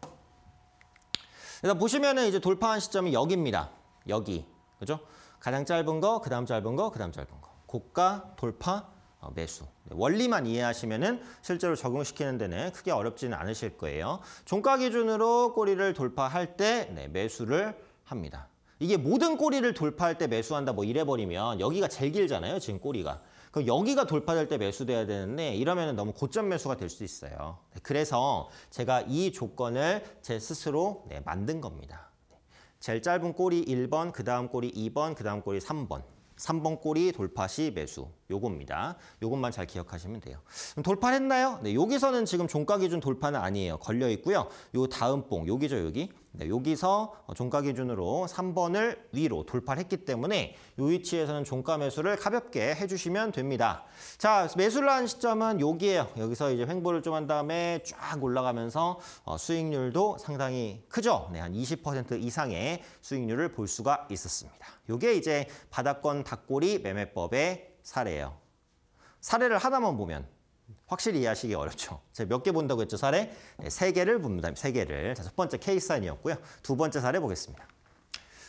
그래서 보시면은 이제 돌파한 시점이 여기입니다. 여기. 그죠? 가장 짧은 거, 그 다음 짧은 거, 그 다음 짧은 거. 고가 돌파 어, 매수. 네, 원리만 이해하시면은 실제로 적용시키는 데는 크게 어렵지는 않으실 거예요. 종가 기준으로 꼬리를 돌파할 때 네, 매수를 합니다. 이게 모든 꼬리를 돌파할 때 매수한다 뭐 이래버리면 여기가 제일 길잖아요. 지금 꼬리가. 그럼 여기가 돌파될 때 매수돼야 되는데 이러면 너무 고점 매수가 될 수 있어요. 네, 그래서 제가 이 조건을 제 스스로 네, 만든 겁니다. 네, 제일 짧은 꼬리 1번, 그 다음 꼬리 2번, 그 다음 꼬리 3번. 3번 꼬리 돌파 시 매수 요겁니다. 요것만 잘 기억하시면 돼요. 돌파했나요? 네, 여기서는 지금 종가 기준 돌파는 아니에요. 걸려 있고요. 요 다음 봉 여기죠 여기 네, 여기서 종가 기준으로 3번을 위로 돌파했기 때문에 이 위치에서는 종가 매수를 가볍게 해주시면 됩니다. 자, 매수를 한 시점은 여기에요. 여기서 이제 횡보를 좀 한 다음에 쫙 올라가면서 어, 수익률도 상당히 크죠. 네, 한 20% 이상의 수익률을 볼 수가 있었습니다. 이게 이제 바닥권 닭고리 매매법의 사례예요. 사례를 하나만 보면 확실히 이해하시기 어렵죠. 제가 몇 개 본다고 했죠, 사례? 네, 세 개를 봅니다. 세 개를. 자, 첫 번째 케이스 아니었고요. 두 번째 사례 보겠습니다.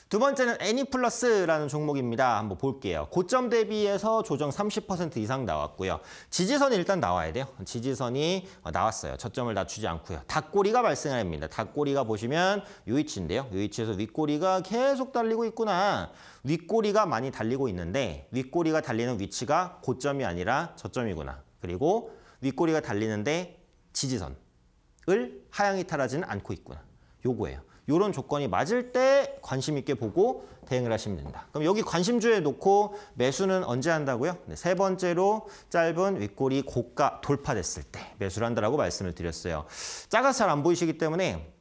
두 번째는 애니플러스라는 e 종목입니다. 한번 볼게요. 고점 대비해서 조정 30% 이상 나왔고요. 지지선이 일단 나와야 돼요. 지지선이 어, 나왔어요. 저점을 낮추지 않고요. 닭꼬리가 발생합니다. 닭꼬리가 보시면 요 위치인데요. 요 위치에서 윗꼬리가 계속 달리고 있구나. 윗꼬리가 많이 달리고 있는데 윗꼬리가 달리는 위치가 고점이 아니라 저점이구나. 그리고 윗꼬리가 달리는데 지지선을 하향이 타라지는 않고 있구나. 요거예요. 요런 조건이 맞을 때 관심 있게 보고 대응을 하시면 된다. 그럼 여기 관심주에 놓고 매수는 언제 한다고요? 네, 세 번째로 짧은 윗꼬리 고가 돌파됐을 때 매수를 한다라고 말씀을 드렸어요. 작아서 잘 안 보이시기 때문에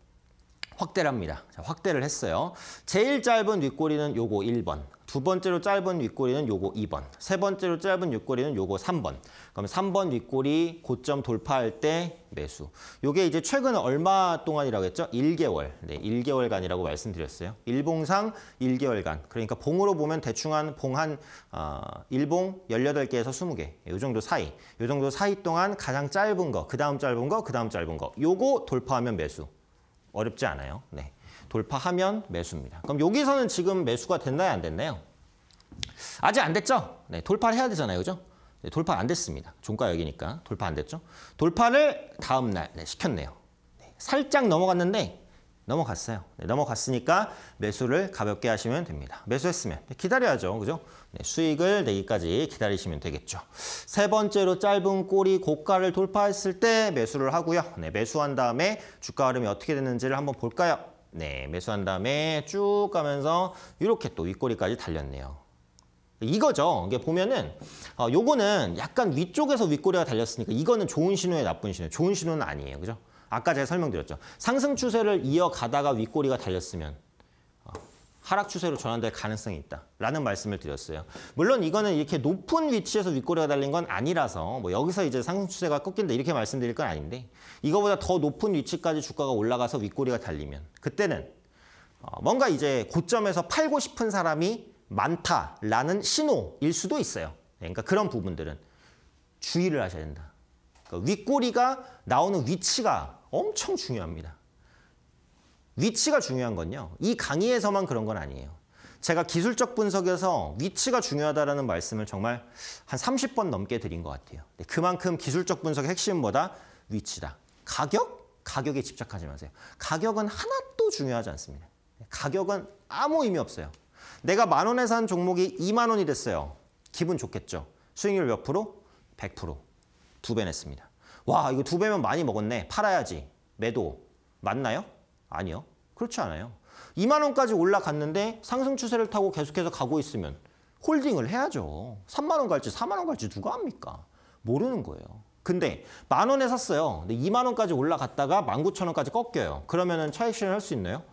확대를 합니다. 자, 확대를 했어요. 제일 짧은 윗꼬리는 요거 1번. 두 번째로 짧은 윗꼬리는 요거 2번. 세 번째로 짧은 윗꼬리는 요거 3번. 그럼 3번 윗꼬리 고점 돌파할 때 매수. 요게 이제 최근 얼마 동안이라고 했죠? 1개월. 네, 1개월간이라고 말씀드렸어요. 일봉상 1개월간. 그러니까 봉으로 보면 대충 한 봉한 어, 일봉 18개에서 20개. 요 정도 사이. 요 정도 사이 동안 가장 짧은 거, 그다음 짧은 거, 그다음 짧은 거. 요거 돌파하면 매수. 어렵지 않아요. 네. 돌파하면 매수입니다. 그럼 여기서는 지금 매수가 됐나요? 안 됐나요? 아직 안 됐죠? 네, 돌파를 해야 되잖아요. 그죠? 네, 돌파 안 됐습니다. 종가 여기니까 돌파 안 됐죠? 돌파를 다음 날 네, 시켰네요. 네, 살짝 넘어갔는데 넘어갔어요. 네, 넘어갔으니까 매수를 가볍게 하시면 됩니다. 매수했으면 네, 기다려야죠. 그죠? 네, 수익을 내기까지 기다리시면 되겠죠. 세 번째로 짧은 꼬리 고가를 돌파했을 때 매수를 하고요. 매수한 다음에 주가 흐름이 어떻게 됐는지를 한번 볼까요? 네, 매수한 다음에 쭉 가면서 이렇게 또 윗꼬리까지 달렸네요. 이거죠. 이게 보면은 어, 요거는 약간 위쪽에서 윗꼬리가 달렸으니까 이거는 좋은 신호에 나쁜 신호. 좋은 신호는 아니에요. 그죠? 아까 제가 설명드렸죠. 상승 추세를 이어가다가 윗꼬리가 달렸으면 하락 추세로 전환될 가능성이 있다라는 말씀을 드렸어요. 물론 이거는 이렇게 높은 위치에서 윗꼬리가 달린 건 아니라서 뭐 여기서 이제 상승 추세가 꺾인다 이렇게 말씀드릴 건 아닌데 이거보다 더 높은 위치까지 주가가 올라가서 윗꼬리가 달리면 그때는 어, 뭔가 이제 고점에서 팔고 싶은 사람이 많다라는 신호일 수도 있어요. 네, 그러니까 그런 부분들은 주의를 하셔야 된다. 그러니까 윗꼬리가 나오는 위치가 엄청 중요합니다. 위치가 중요한 건요. 이 강의에서만 그런 건 아니에요. 제가 기술적 분석에서 위치가 중요하다라는 말씀을 정말 한 30번 넘게 드린 것 같아요. 네, 그만큼 기술적 분석의 핵심보다 위치다. 가격? 가격에 집착하지 마세요. 가격은 하나도 중요하지 않습니다. 네, 가격은 아무 의미 없어요. 내가 만 원에 산 종목이 2만 원이 됐어요. 기분 좋겠죠. 수익률 몇 프로? 100%. 두 배 냈습니다. 와 이거 두 배면 많이 먹었네. 팔아야지. 매도. 맞나요? 아니요. 그렇지 않아요. 2만 원까지 올라갔는데 상승 추세를 타고 계속해서 가고 있으면 홀딩을 해야죠. 3만 원 갈지 4만 원 갈지 누가 합니까? 모르는 거예요. 근데 만 원에 샀어요. 근데 2만 원까지 올라갔다가 19,000원까지 꺾여요. 그러면은 차익 실현 할수 있나요?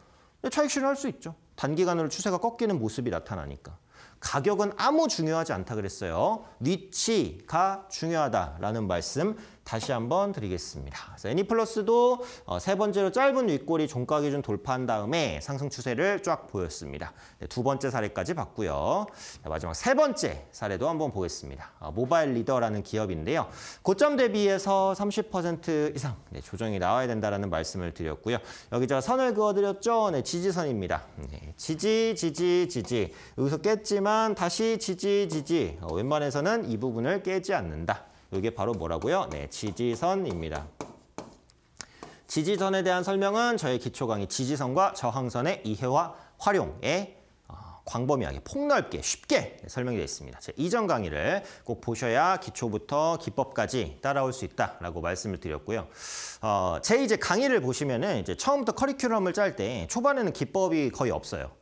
네, 차익 실현 할수 있죠. 단기간으로 추세가 꺾이는 모습이 나타나니까. 가격은 아무 중요하지 않다 그랬어요. 위치가 중요하다라는 말씀 다시 한번 드리겠습니다. 그래서 애니플러스도 e 어, 세 번째로 짧은 윗꼬리 종가 기준 돌파한 다음에 상승 추세를 쫙 보였습니다. 네, 두 번째 사례까지 봤고요. 자, 마지막 세 번째 사례도 한번 보겠습니다. 어, 모바일 리더라는 기업인데요. 고점 대비해서 30% 이상 네, 조정이 나와야 된다라는 말씀을 드렸고요. 여기 제가 선을 그어드렸죠. 네, 지지선입니다. 네, 지지, 지지, 지지. 여기서 깼지만 다시 지지, 지지. 어, 웬만해서는 이 부분을 깨지 않는다. 이게 바로 뭐라고요? 네, 지지선입니다. 지지선에 대한 설명은 저의 기초 강의 지지선과 저항선의 이해와 활용에 어, 광범위하게 폭넓게 쉽게 설명이 되어 있습니다. 제 이전 강의를 꼭 보셔야 기초부터 기법까지 따라올 수 있다라고 말씀을 드렸고요. 어, 제 이제 강의를 보시면은 이제 처음부터 커리큘럼을 짤 때 초반에는 기법이 거의 없어요.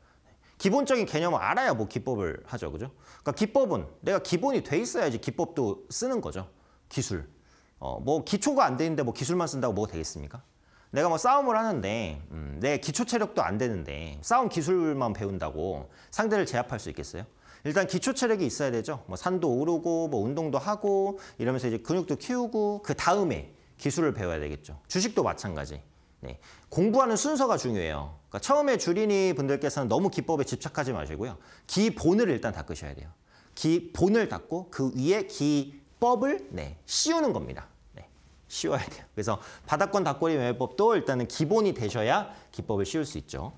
기본적인 개념을 알아야 뭐 기법을 하죠. 그죠? 그러니까 기법은 내가 기본이 돼 있어야지 기법도 쓰는 거죠. 기술. 어, 뭐 기초가 안돼는데뭐 기술만 쓴다고 뭐가 되겠습니까? 내가 뭐 싸움을 하는데 음, 내 기초 체력도 안 되는데 싸움 기술만 배운다고 상대를 제압할 수 있겠어요? 일단 기초 체력이 있어야 되죠. 뭐 산도 오르고 뭐 운동도 하고 이러면서 이제 근육도 키우고 그 다음에 기술을 배워야 되겠죠. 주식도 마찬가지. 네, 공부하는 순서가 중요해요. 그러니까 처음에 줄이니 분들께서는 너무 기법에 집착하지 마시고요. 기본을 일단 닦으셔야 돼요. 기본을 닦고 그 위에 기법을 네, 씌우는 겁니다. 네, 씌워야 돼요. 그래서 바닥권 닭꼬리 매매법도 일단은 기본이 되셔야 기법을 씌울 수 있죠.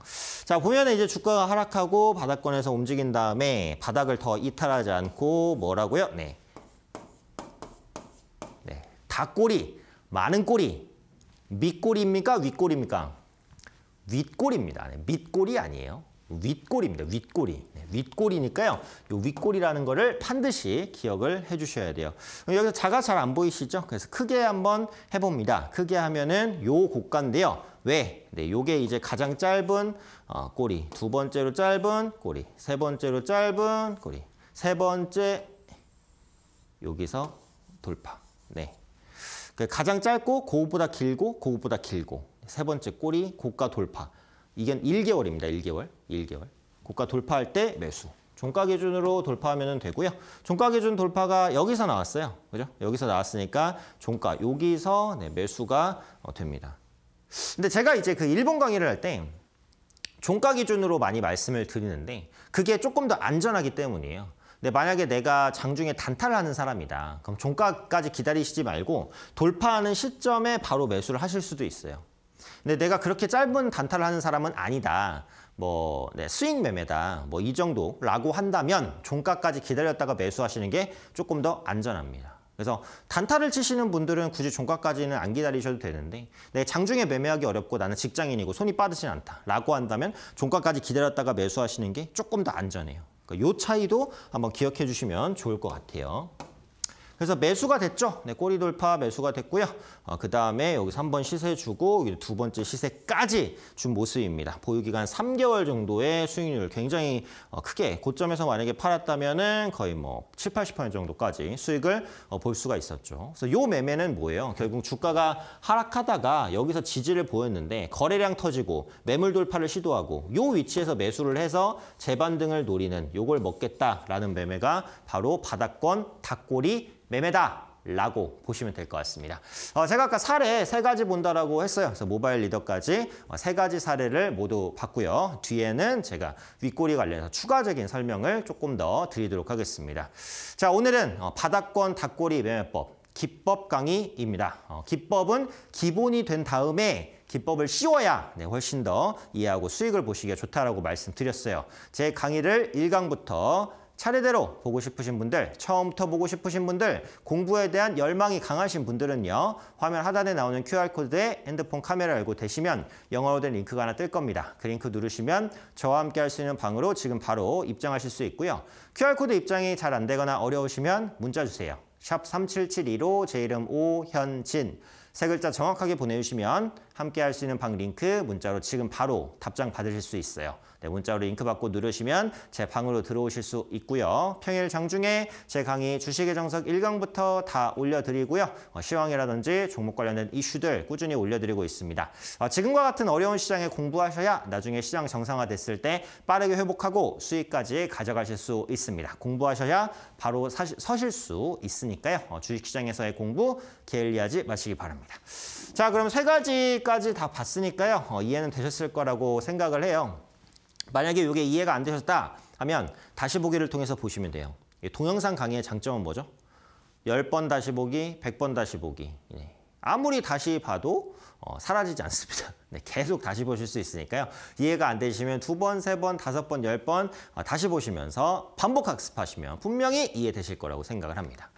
자 보면 이제 주가가 하락하고 바닥권에서 움직인 다음에 바닥을 더 이탈하지 않고 뭐라고요? 네, 네, 닭꼬리 많은 꼬리 밑골입니까? 윗골입니까? 윗골입니다. 네, 밑골이 아니에요. 윗골입니다. 윗골이. 네, 윗골이니까요. 이 윗골이라는 거를 반드시 기억을 해주셔야 돼요. 여기서 자가 잘 안 보이시죠? 그래서 크게 한번 해봅니다. 크게 하면은 요 고가인데요. 왜? 네, 요게 이제 가장 짧은 어, 꼬리, 두 번째로 짧은 꼬리, 세 번째로 짧은 꼬리, 세 번째 여기서 돌파. 네. 그 가장 짧고 고보다 길고 고보다 길고 세 번째 꼬리 고가 돌파. 이게 1개월입니다. 1개월. 1개월. 고가 돌파할 때 매수. 종가 기준으로 돌파하면 되고요. 종가 기준 돌파가 여기서 나왔어요. 그죠? 여기서 나왔으니까 종가 여기서 네, 매수가 어, 됩니다. 근데 제가 이제 그 일본 강의를 할 때 종가 기준으로 많이 말씀을 드리는데 그게 조금 더 안전하기 때문이에요. 근데 만약에 내가 장중에 단타를 하는 사람이다. 그럼 종가까지 기다리시지 말고 돌파하는 시점에 바로 매수를 하실 수도 있어요. 근데 내가 그렇게 짧은 단타를 하는 사람은 아니다. 뭐 네, 스윙 매매다. 뭐 이 정도라고 한다면 종가까지 기다렸다가 매수하시는 게 조금 더 안전합니다. 그래서 단타를 치시는 분들은 굳이 종가까지는 안 기다리셔도 되는데 내 장중에 매매하기 어렵고 나는 직장인이고 손이 빠르진 않다라고 한다면 종가까지 기다렸다가 매수하시는 게 조금 더 안전해요. 그러니까 요 차이도 한번 기억해 주시면 좋을 것 같아요. 그래서 매수가 됐죠. 네, 꼬리 돌파 매수가 됐고요. 어, 그 다음에 여기3번 시세주고 두 번째 시세까지 준 모습입니다. 보유기간 3개월 정도의 수익률 굉장히 어, 크게 고점에서 만약에 팔았다면 은 거의 뭐 7, 80% 정도까지 수익을 어, 볼 수가 있었죠. 그래서 요 매매는 뭐예요? 결국 주가가 하락하다가 여기서 지지를 보였는데 거래량 터지고 매물 돌파를 시도하고 요 위치에서 매수를 해서 재반등을 노리는 요걸 먹겠다라는 매매가 바로 바닥권 닭꼬리 매매다. 라고 보시면 될 것 같습니다. 어, 제가 아까 사례 세 가지 본다라고 했어요. 그래서 모바일 리더까지 어, 세 가지 사례를 모두 봤고요. 뒤에는 제가 윗꼬리 관련해서 추가적인 설명을 조금 더 드리도록 하겠습니다. 자, 오늘은 어, 바닥권 닭꼬리 매매법 기법 강의입니다. 어, 기법은 기본이 된 다음에 기법을 씌워야 네, 훨씬 더 이해하고 수익을 보시기에 좋다라고 말씀드렸어요. 제 강의를 일강부터 차례대로 보고 싶으신 분들, 처음부터 보고 싶으신 분들, 공부에 대한 열망이 강하신 분들은요. 화면 하단에 나오는 QR코드에 핸드폰 카메라 알고 되시면 영어로 된 링크가 하나 뜰 겁니다. 그 링크 누르시면 저와 함께 할 수 있는 방으로 지금 바로 입장하실 수 있고요. QR코드 입장이 잘 안 되거나 어려우시면 문자 주세요. 샵 3772로 제 이름 오현진. 세 글자 정확하게 보내주시면 함께 할 수 있는 방 링크 문자로 지금 바로 답장 받으실 수 있어요. 네, 문자로 링크 받고 누르시면 제 방으로 들어오실 수 있고요. 평일 장중에 제 강의 주식의 정석 1강부터 다 올려드리고요. 어, 시황이라든지 종목 관련된 이슈들 꾸준히 올려드리고 있습니다. 어, 지금과 같은 어려운 시장에 공부하셔야 나중에 시장 정상화됐을 때 빠르게 회복하고 수익까지 가져가실 수 있습니다. 공부하셔야 바로 사시, 서실 수 있으니까요. 어, 주식시장에서의 공부 게을리하지 마시기 바랍니다. 자, 그럼 세 가지까지 다 봤으니까요. 이해는 되셨을 거라고 생각을 해요. 만약에 이게 이해가 안 되셨다 하면 다시 보기를 통해서 보시면 돼요. 동영상 강의의 장점은 뭐죠? 10번 다시 보기, 100번 다시 보기. 예. 아무리 다시 봐도 어, 사라지지 않습니다. 네, 계속 다시 보실 수 있으니까요. 이해가 안 되시면 두 번, 세 번, 다섯 번, 열번 어, 다시 보시면서 반복 학습하시면 분명히 이해되실 거라고 생각을 합니다.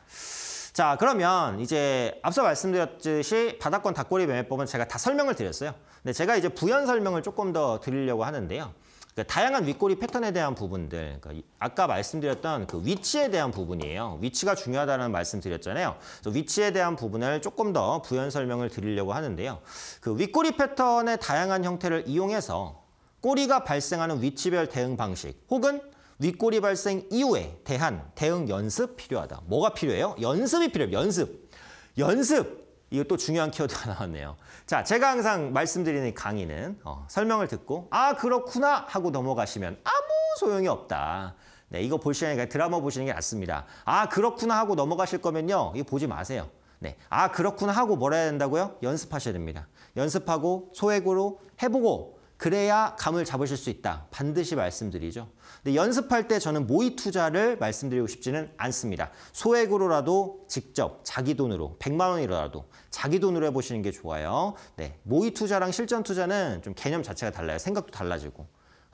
자 그러면 이제 앞서 말씀드렸듯이 바닥권 닭고리 매매법은 제가 다 설명을 드렸어요. 근데 제가 이제 부연 설명을 조금 더 드리려고 하는데요. 그 다양한 윗꼬리 패턴에 대한 부분들, 그 아까 말씀드렸던 그 위치에 대한 부분이에요. 위치가 중요하다는 말씀드렸잖아요. 위치에 대한 부분을 조금 더 부연 설명을 드리려고 하는데요. 그 윗꼬리 패턴의 다양한 형태를 이용해서 꼬리가 발생하는 위치별 대응 방식 혹은 윗꼬리 발생 이후에 대한 대응 연습 필요하다. 뭐가 필요해요? 연습이 필요해요. 연습. 연습. 이것도 중요한 키워드가 나왔네요. 자, 제가 항상 말씀드리는 강의는 어, 설명을 듣고 아 그렇구나 하고 넘어가시면 아무 소용이 없다. 네, 이거 볼 시간이 니라 드라마 보시는 게 낫습니다. 아 그렇구나 하고 넘어가실 거면요. 이거 보지 마세요. 네, 아 그렇구나 하고 뭘 해야 된다고요? 연습하셔야 됩니다. 연습하고 소액으로 해보고 그래야 감을 잡으실 수 있다. 반드시 말씀드리죠. 근데 연습할 때 저는 모의 투자를 말씀드리고 싶지는 않습니다. 소액으로라도 직접 자기 돈으로 100만 원이라도 자기 돈으로 해보시는 게 좋아요. 네, 모의 투자랑 실전 투자는 좀 개념 자체가 달라요. 생각도 달라지고.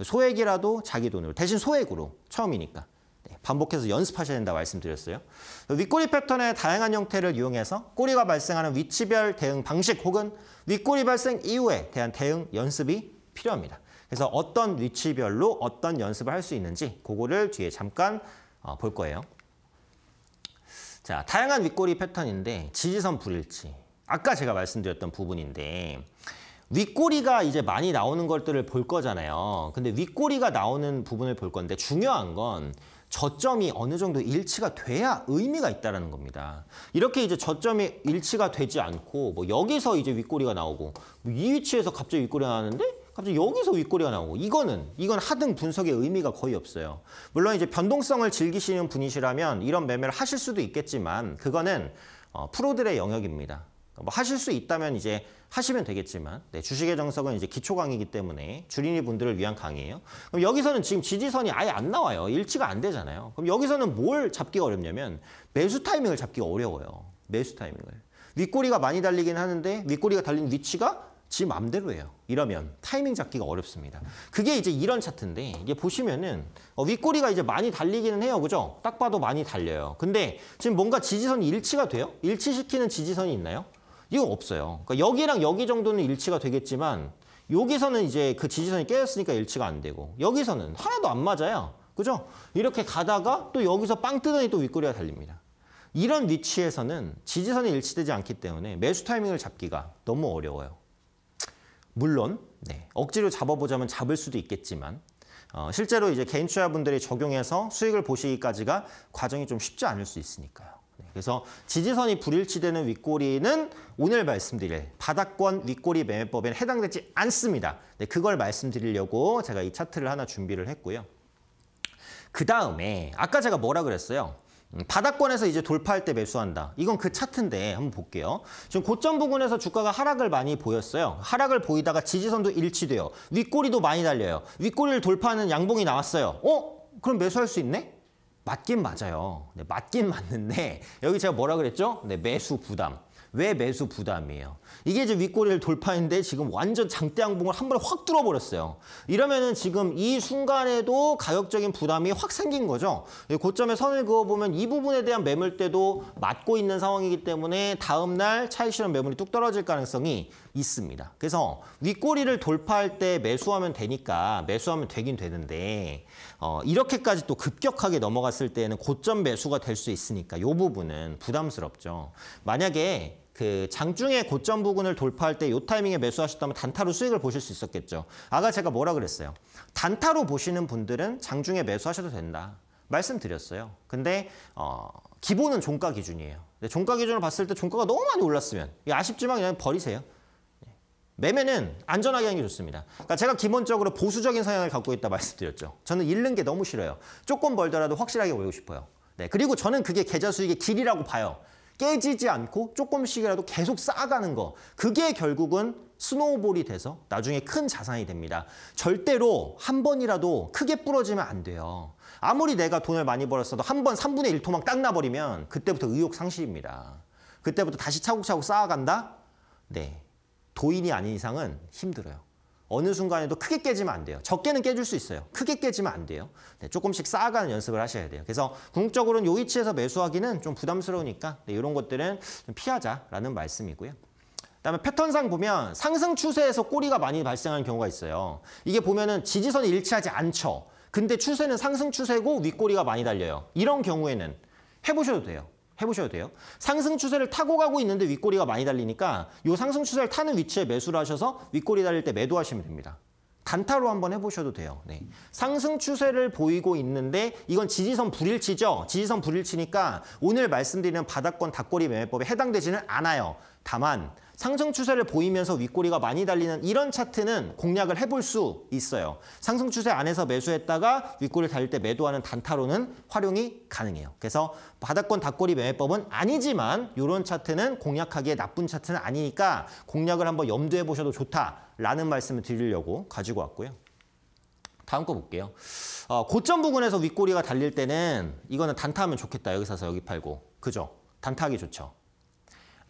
소액이라도 자기 돈으로 대신 소액으로 처음이니까 네, 반복해서 연습하셔야 된다 말씀드렸어요. 윗꼬리 패턴의 다양한 형태를 이용해서 꼬리가 발생하는 위치별 대응 방식 혹은 윗꼬리 발생 이후에 대한 대응 연습이 필요합니다. 그래서 어떤 위치별로 어떤 연습을 할 수 있는지 그거를 뒤에 잠깐 어, 볼 거예요. 자, 다양한 윗꼬리 패턴인데 지지선 불일치. 아까 제가 말씀드렸던 부분인데 윗꼬리가 이제 많이 나오는 것들을 볼 거잖아요. 근데 윗꼬리가 나오는 부분을 볼 건데 중요한 건 저점이 어느 정도 일치가 돼야 의미가 있다라는 겁니다. 이렇게 이제 저점이 일치가 되지 않고 뭐 여기서 이제 윗꼬리가 나오고 뭐이 위치에서 갑자기 윗꼬리가 나왔는데 갑자기 여기서 윗꼬리가 나오고 이거는 이건 하등 분석의 의미가 거의 없어요. 물론 이제 변동성을 즐기시는 분이시라면 이런 매매를 하실 수도 있겠지만 그거는 어, 프로들의 영역입니다. 뭐 하실 수 있다면 이제 하시면 되겠지만 네, 주식의 정석은 이제 기초 강의이기 때문에 주린이 분들을 위한 강의예요. 그럼 여기서는 지금 지지선이 아예 안 나와요. 일치가 안 되잖아요. 그럼 여기서는 뭘 잡기가 어렵냐면 매수 타이밍을 잡기가 어려워요. 매수 타이밍을. 윗꼬리가 많이 달리긴 하는데 윗꼬리가 달린 위치가 지 맘대로 해요. 이러면 타이밍 잡기가 어렵습니다. 그게 이제 이런 차트인데 이게 보시면은 어, 윗꼬리가 이제 많이 달리기는 해요. 그죠? 딱 봐도 많이 달려요. 근데 지금 뭔가 지지선이 일치가 돼요? 일치시키는 지지선이 있나요? 이건 없어요. 그러니까 여기랑 여기 정도는 일치가 되겠지만 여기서는 이제 그 지지선이 깨졌으니까 일치가 안 되고 여기서는 하나도 안 맞아요. 그죠? 이렇게 가다가 또 여기서 빵 뜨더니 또 윗꼬리가 달립니다. 이런 위치에서는 지지선이 일치되지 않기 때문에 매수 타이밍을 잡기가 너무 어려워요. 물론 네, 억지로 잡아보자면 잡을 수도 있겠지만 어, 실제로 이제 개인 투자분들이 적용해서 수익을 보시기까지가 과정이 좀 쉽지 않을 수 있으니까요. 네, 그래서 지지선이 불일치되는 윗꼬리는 오늘 말씀드릴 바닥권 윗꼬리 매매법에 는 해당되지 않습니다. 네, 그걸 말씀드리려고 제가 이 차트를 하나 준비를 했고요. 그 다음에 아까 제가 뭐라 그랬어요? 음, 바닥권에서 이제 돌파할 때 매수한다. 이건 그 차트인데 한번 볼게요. 지금 고점 부근에서 주가가 하락을 많이 보였어요. 하락을 보이다가 지지선도 일치돼요. 윗꼬리도 많이 달려요. 윗꼬리를 돌파하는 양봉이 나왔어요. 어? 그럼 매수할 수 있네? 맞긴 맞아요. 네, 맞긴 맞는데 여기 제가 뭐라 그랬죠? 네, 매수 부담. 왜 매수 부담이에요? 이게 이제 윗꼬리를 돌파했는데 지금 완전 장대양봉을 한 번에 확 뚫어버렸어요. 이러면은 지금 이 순간에도 가격적인 부담이 확 생긴 거죠. 예, 고점에 선을 그어보면 이 부분에 대한 매물대도 맞고 있는 상황이기 때문에 다음날 차익 실현 매물이 뚝 떨어질 가능성이 있습니다. 그래서 윗꼬리를 돌파할 때 매수하면 되니까 매수하면 되긴 되는데 어, 이렇게까지 또 급격하게 넘어갔을 때는 고점 매수가 될 수 있으니까 이 부분은 부담스럽죠. 만약에 그 장중에 고점 부근을 돌파할 때 요 타이밍에 매수하셨다면 단타로 수익을 보실 수 있었겠죠. 아까 제가 뭐라 그랬어요. 단타로 보시는 분들은 장중에 매수하셔도 된다. 말씀드렸어요. 근데 어, 기본은 종가 기준이에요. 근데 종가 기준을 봤을 때 종가가 너무 많이 올랐으면 아쉽지만 그냥 버리세요. 네. 매매는 안전하게 하는 게 좋습니다. 그러니까 제가 기본적으로 보수적인 성향을 갖고 있다 말씀드렸죠. 저는 잃는 게 너무 싫어요. 조금 벌더라도 확실하게 올리고 싶어요. 네, 그리고 저는 그게 계좌 수익의 길이라고 봐요. 깨지지 않고 조금씩이라도 계속 쌓아가는 거 그게 결국은 스노우볼이 돼서 나중에 큰 자산이 됩니다. 절대로 한 번이라도 크게 부러지면 안 돼요. 아무리 내가 돈을 많이 벌었어도 한 번 3분의 1 토막 딱 나버리면 그때부터 의욕 상실입니다. 그때부터 다시 차곡차곡 쌓아간다? 네. 도인이 아닌 이상은 힘들어요. 어느 순간에도 크게 깨지면 안 돼요. 적게는 깨줄 수 있어요. 크게 깨지면 안 돼요. 네, 조금씩 쌓아가는 연습을 하셔야 돼요. 그래서 궁극적으로는 요 위치에서 매수하기는 좀 부담스러우니까 네, 이런 것들은 좀 피하자라는 말씀이고요. 그다음에 패턴상 보면 상승 추세에서 꼬리가 많이 발생하는 경우가 있어요. 이게 보면은 지지선이 일치하지 않죠. 근데 추세는 상승 추세고 윗꼬리가 많이 달려요. 이런 경우에는 해보셔도 돼요. 해보셔도 돼요. 상승 추세를 타고 가고 있는데 윗꼬리가 많이 달리니까 이 상승 추세를 타는 위치에 매수를 하셔서 윗꼬리 달릴 때 매도하시면 됩니다. 단타로 한번 해보셔도 돼요. 네. 상승 추세를 보이고 있는데 이건 지지선 불일치죠. 지지선 불일치니까 오늘 말씀드리는 바닥권 닭꼬리 매매법에 해당되지는 않아요. 다만 상승 추세를 보이면서 윗꼬리가 많이 달리는 이런 차트는 공략을 해볼 수 있어요. 상승 추세 안에서 매수했다가 윗꼬리 달릴 때 매도하는 단타로는 활용이 가능해요. 그래서 바닥권 닭꼬리 매매법은 아니지만 이런 차트는 공략하기에 나쁜 차트는 아니니까 공략을 한번 염두해 보셔도 좋다라는 말씀을 드리려고 가지고 왔고요. 다음 거 볼게요. 어, 고점 부근에서 윗꼬리가 달릴 때는 이거는 단타하면 좋겠다. 여기 사서 여기 팔고. 그죠? 단타하기 좋죠.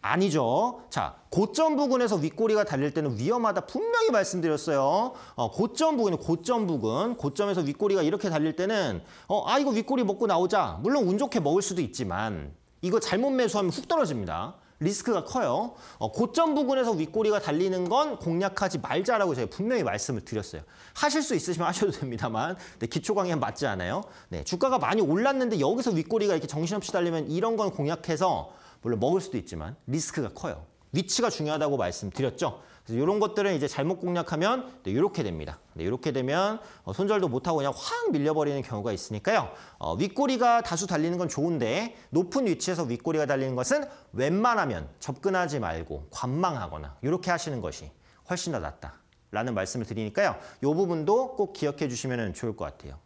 아니죠. 자, 고점 부근에서 윗꼬리가 달릴 때는 위험하다 분명히 말씀드렸어요. 어, 고점 부근이 고점 부근, 고점에서 윗꼬리가 이렇게 달릴 때는 어, 아 이거 윗꼬리 먹고 나오자. 물론 운 좋게 먹을 수도 있지만 이거 잘못 매수하면 훅 떨어집니다. 리스크가 커요. 어, 고점 부근에서 윗꼬리가 달리는 건 공략하지 말자라고 제가 분명히 말씀을 드렸어요. 하실 수 있으시면 하셔도 됩니다만 네, 기초 강의는 맞지 않아요. 네, 주가가 많이 올랐는데 여기서 윗꼬리가 이렇게 정신없이 달리면 이런 건 공략해서 물론 먹을 수도 있지만 리스크가 커요. 위치가 중요하다고 말씀드렸죠. 그래서 이런 것들은 이제 잘못 공략하면 네, 이렇게 됩니다. 네, 이렇게 되면 어, 손절도 못하고 그냥 확 밀려버리는 경우가 있으니까요. 어, 윗꼬리가 다수 달리는 건 좋은데 높은 위치에서 윗꼬리가 달리는 것은 웬만하면 접근하지 말고 관망하거나 이렇게 하시는 것이 훨씬 더 낫다라는 말씀을 드리니까요. 이 부분도 꼭 기억해 주시면 좋을 것 같아요.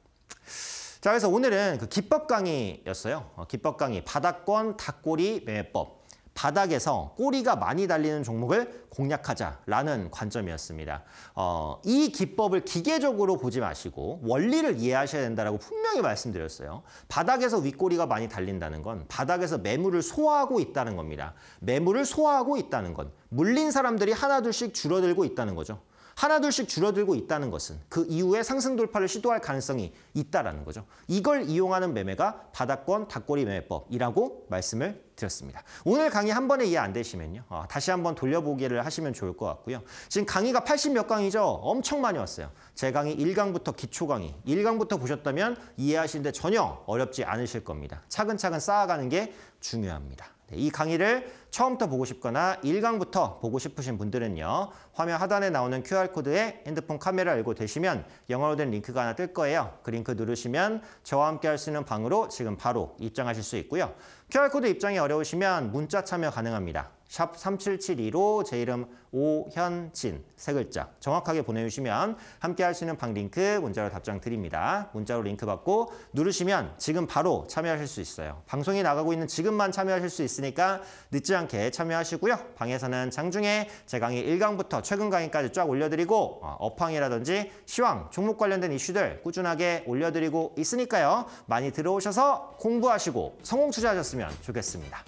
자, 그래서 오늘은 그 기법 강의였어요. 어, 기법 강의, 바닥권 닭꼬리 매매법. 바닥에서 꼬리가 많이 달리는 종목을 공략하자라는 관점이었습니다. 어, 이 기법을 기계적으로 보지 마시고 원리를 이해하셔야 된다고 분명히 말씀드렸어요. 바닥에서 윗꼬리가 많이 달린다는 건 바닥에서 매물을 소화하고 있다는 겁니다. 매물을 소화하고 있다는 건 물린 사람들이 하나둘씩 줄어들고 있다는 거죠. 하나둘씩 줄어들고 있다는 것은 그 이후에 상승 돌파를 시도할 가능성이 있다라는 거죠. 이걸 이용하는 매매가 바닥권 닭꼬리 매매법이라고 말씀을 드렸습니다. 오늘 강의 한 번에 이해 안 되시면요. 아, 다시 한 번 돌려보기를 하시면 좋을 것 같고요. 지금 강의가 80몇 강이죠? 엄청 많이 왔어요. 제 강의 1강부터 기초 강의, 1강부터 보셨다면 이해하시는데 전혀 어렵지 않으실 겁니다. 차근차근 쌓아가는 게 중요합니다. 네, 이 강의를 처음부터 보고 싶거나 1강부터 보고 싶으신 분들은요. 화면 하단에 나오는 QR코드에 핸드폰 카메라 열고 되시면 영어로 된 링크가 하나 뜰 거예요. 그 링크 누르시면 저와 함께 할 수 있는 방으로 지금 바로 입장하실 수 있고요. QR코드 입장이 어려우시면 문자 참여 가능합니다. 샵 3772로 제 이름 오현진 세 글자 정확하게 보내주시면 함께 할 수 있는 방 링크 문자로 답장 드립니다. 문자로 링크 받고 누르시면 지금 바로 참여하실 수 있어요. 방송이 나가고 있는 지금만 참여하실 수 있으니까 늦지 않게 참여하시고요. 방에서는 장중에 제 강의 1강부터 최근 강의까지 쫙 올려드리고 어, 업황이라든지 시황, 종목 관련된 이슈들 꾸준하게 올려드리고 있으니까요. 많이 들어오셔서 공부하시고 성공 투자하셨으면 좋겠습니다.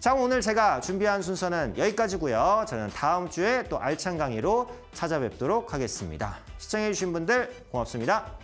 자 오늘 제가 준비한 순서는 여기까지고요. 저는 다음 주에 또 알찬 강의로 찾아뵙도록 하겠습니다. 시청해주신 분들 고맙습니다.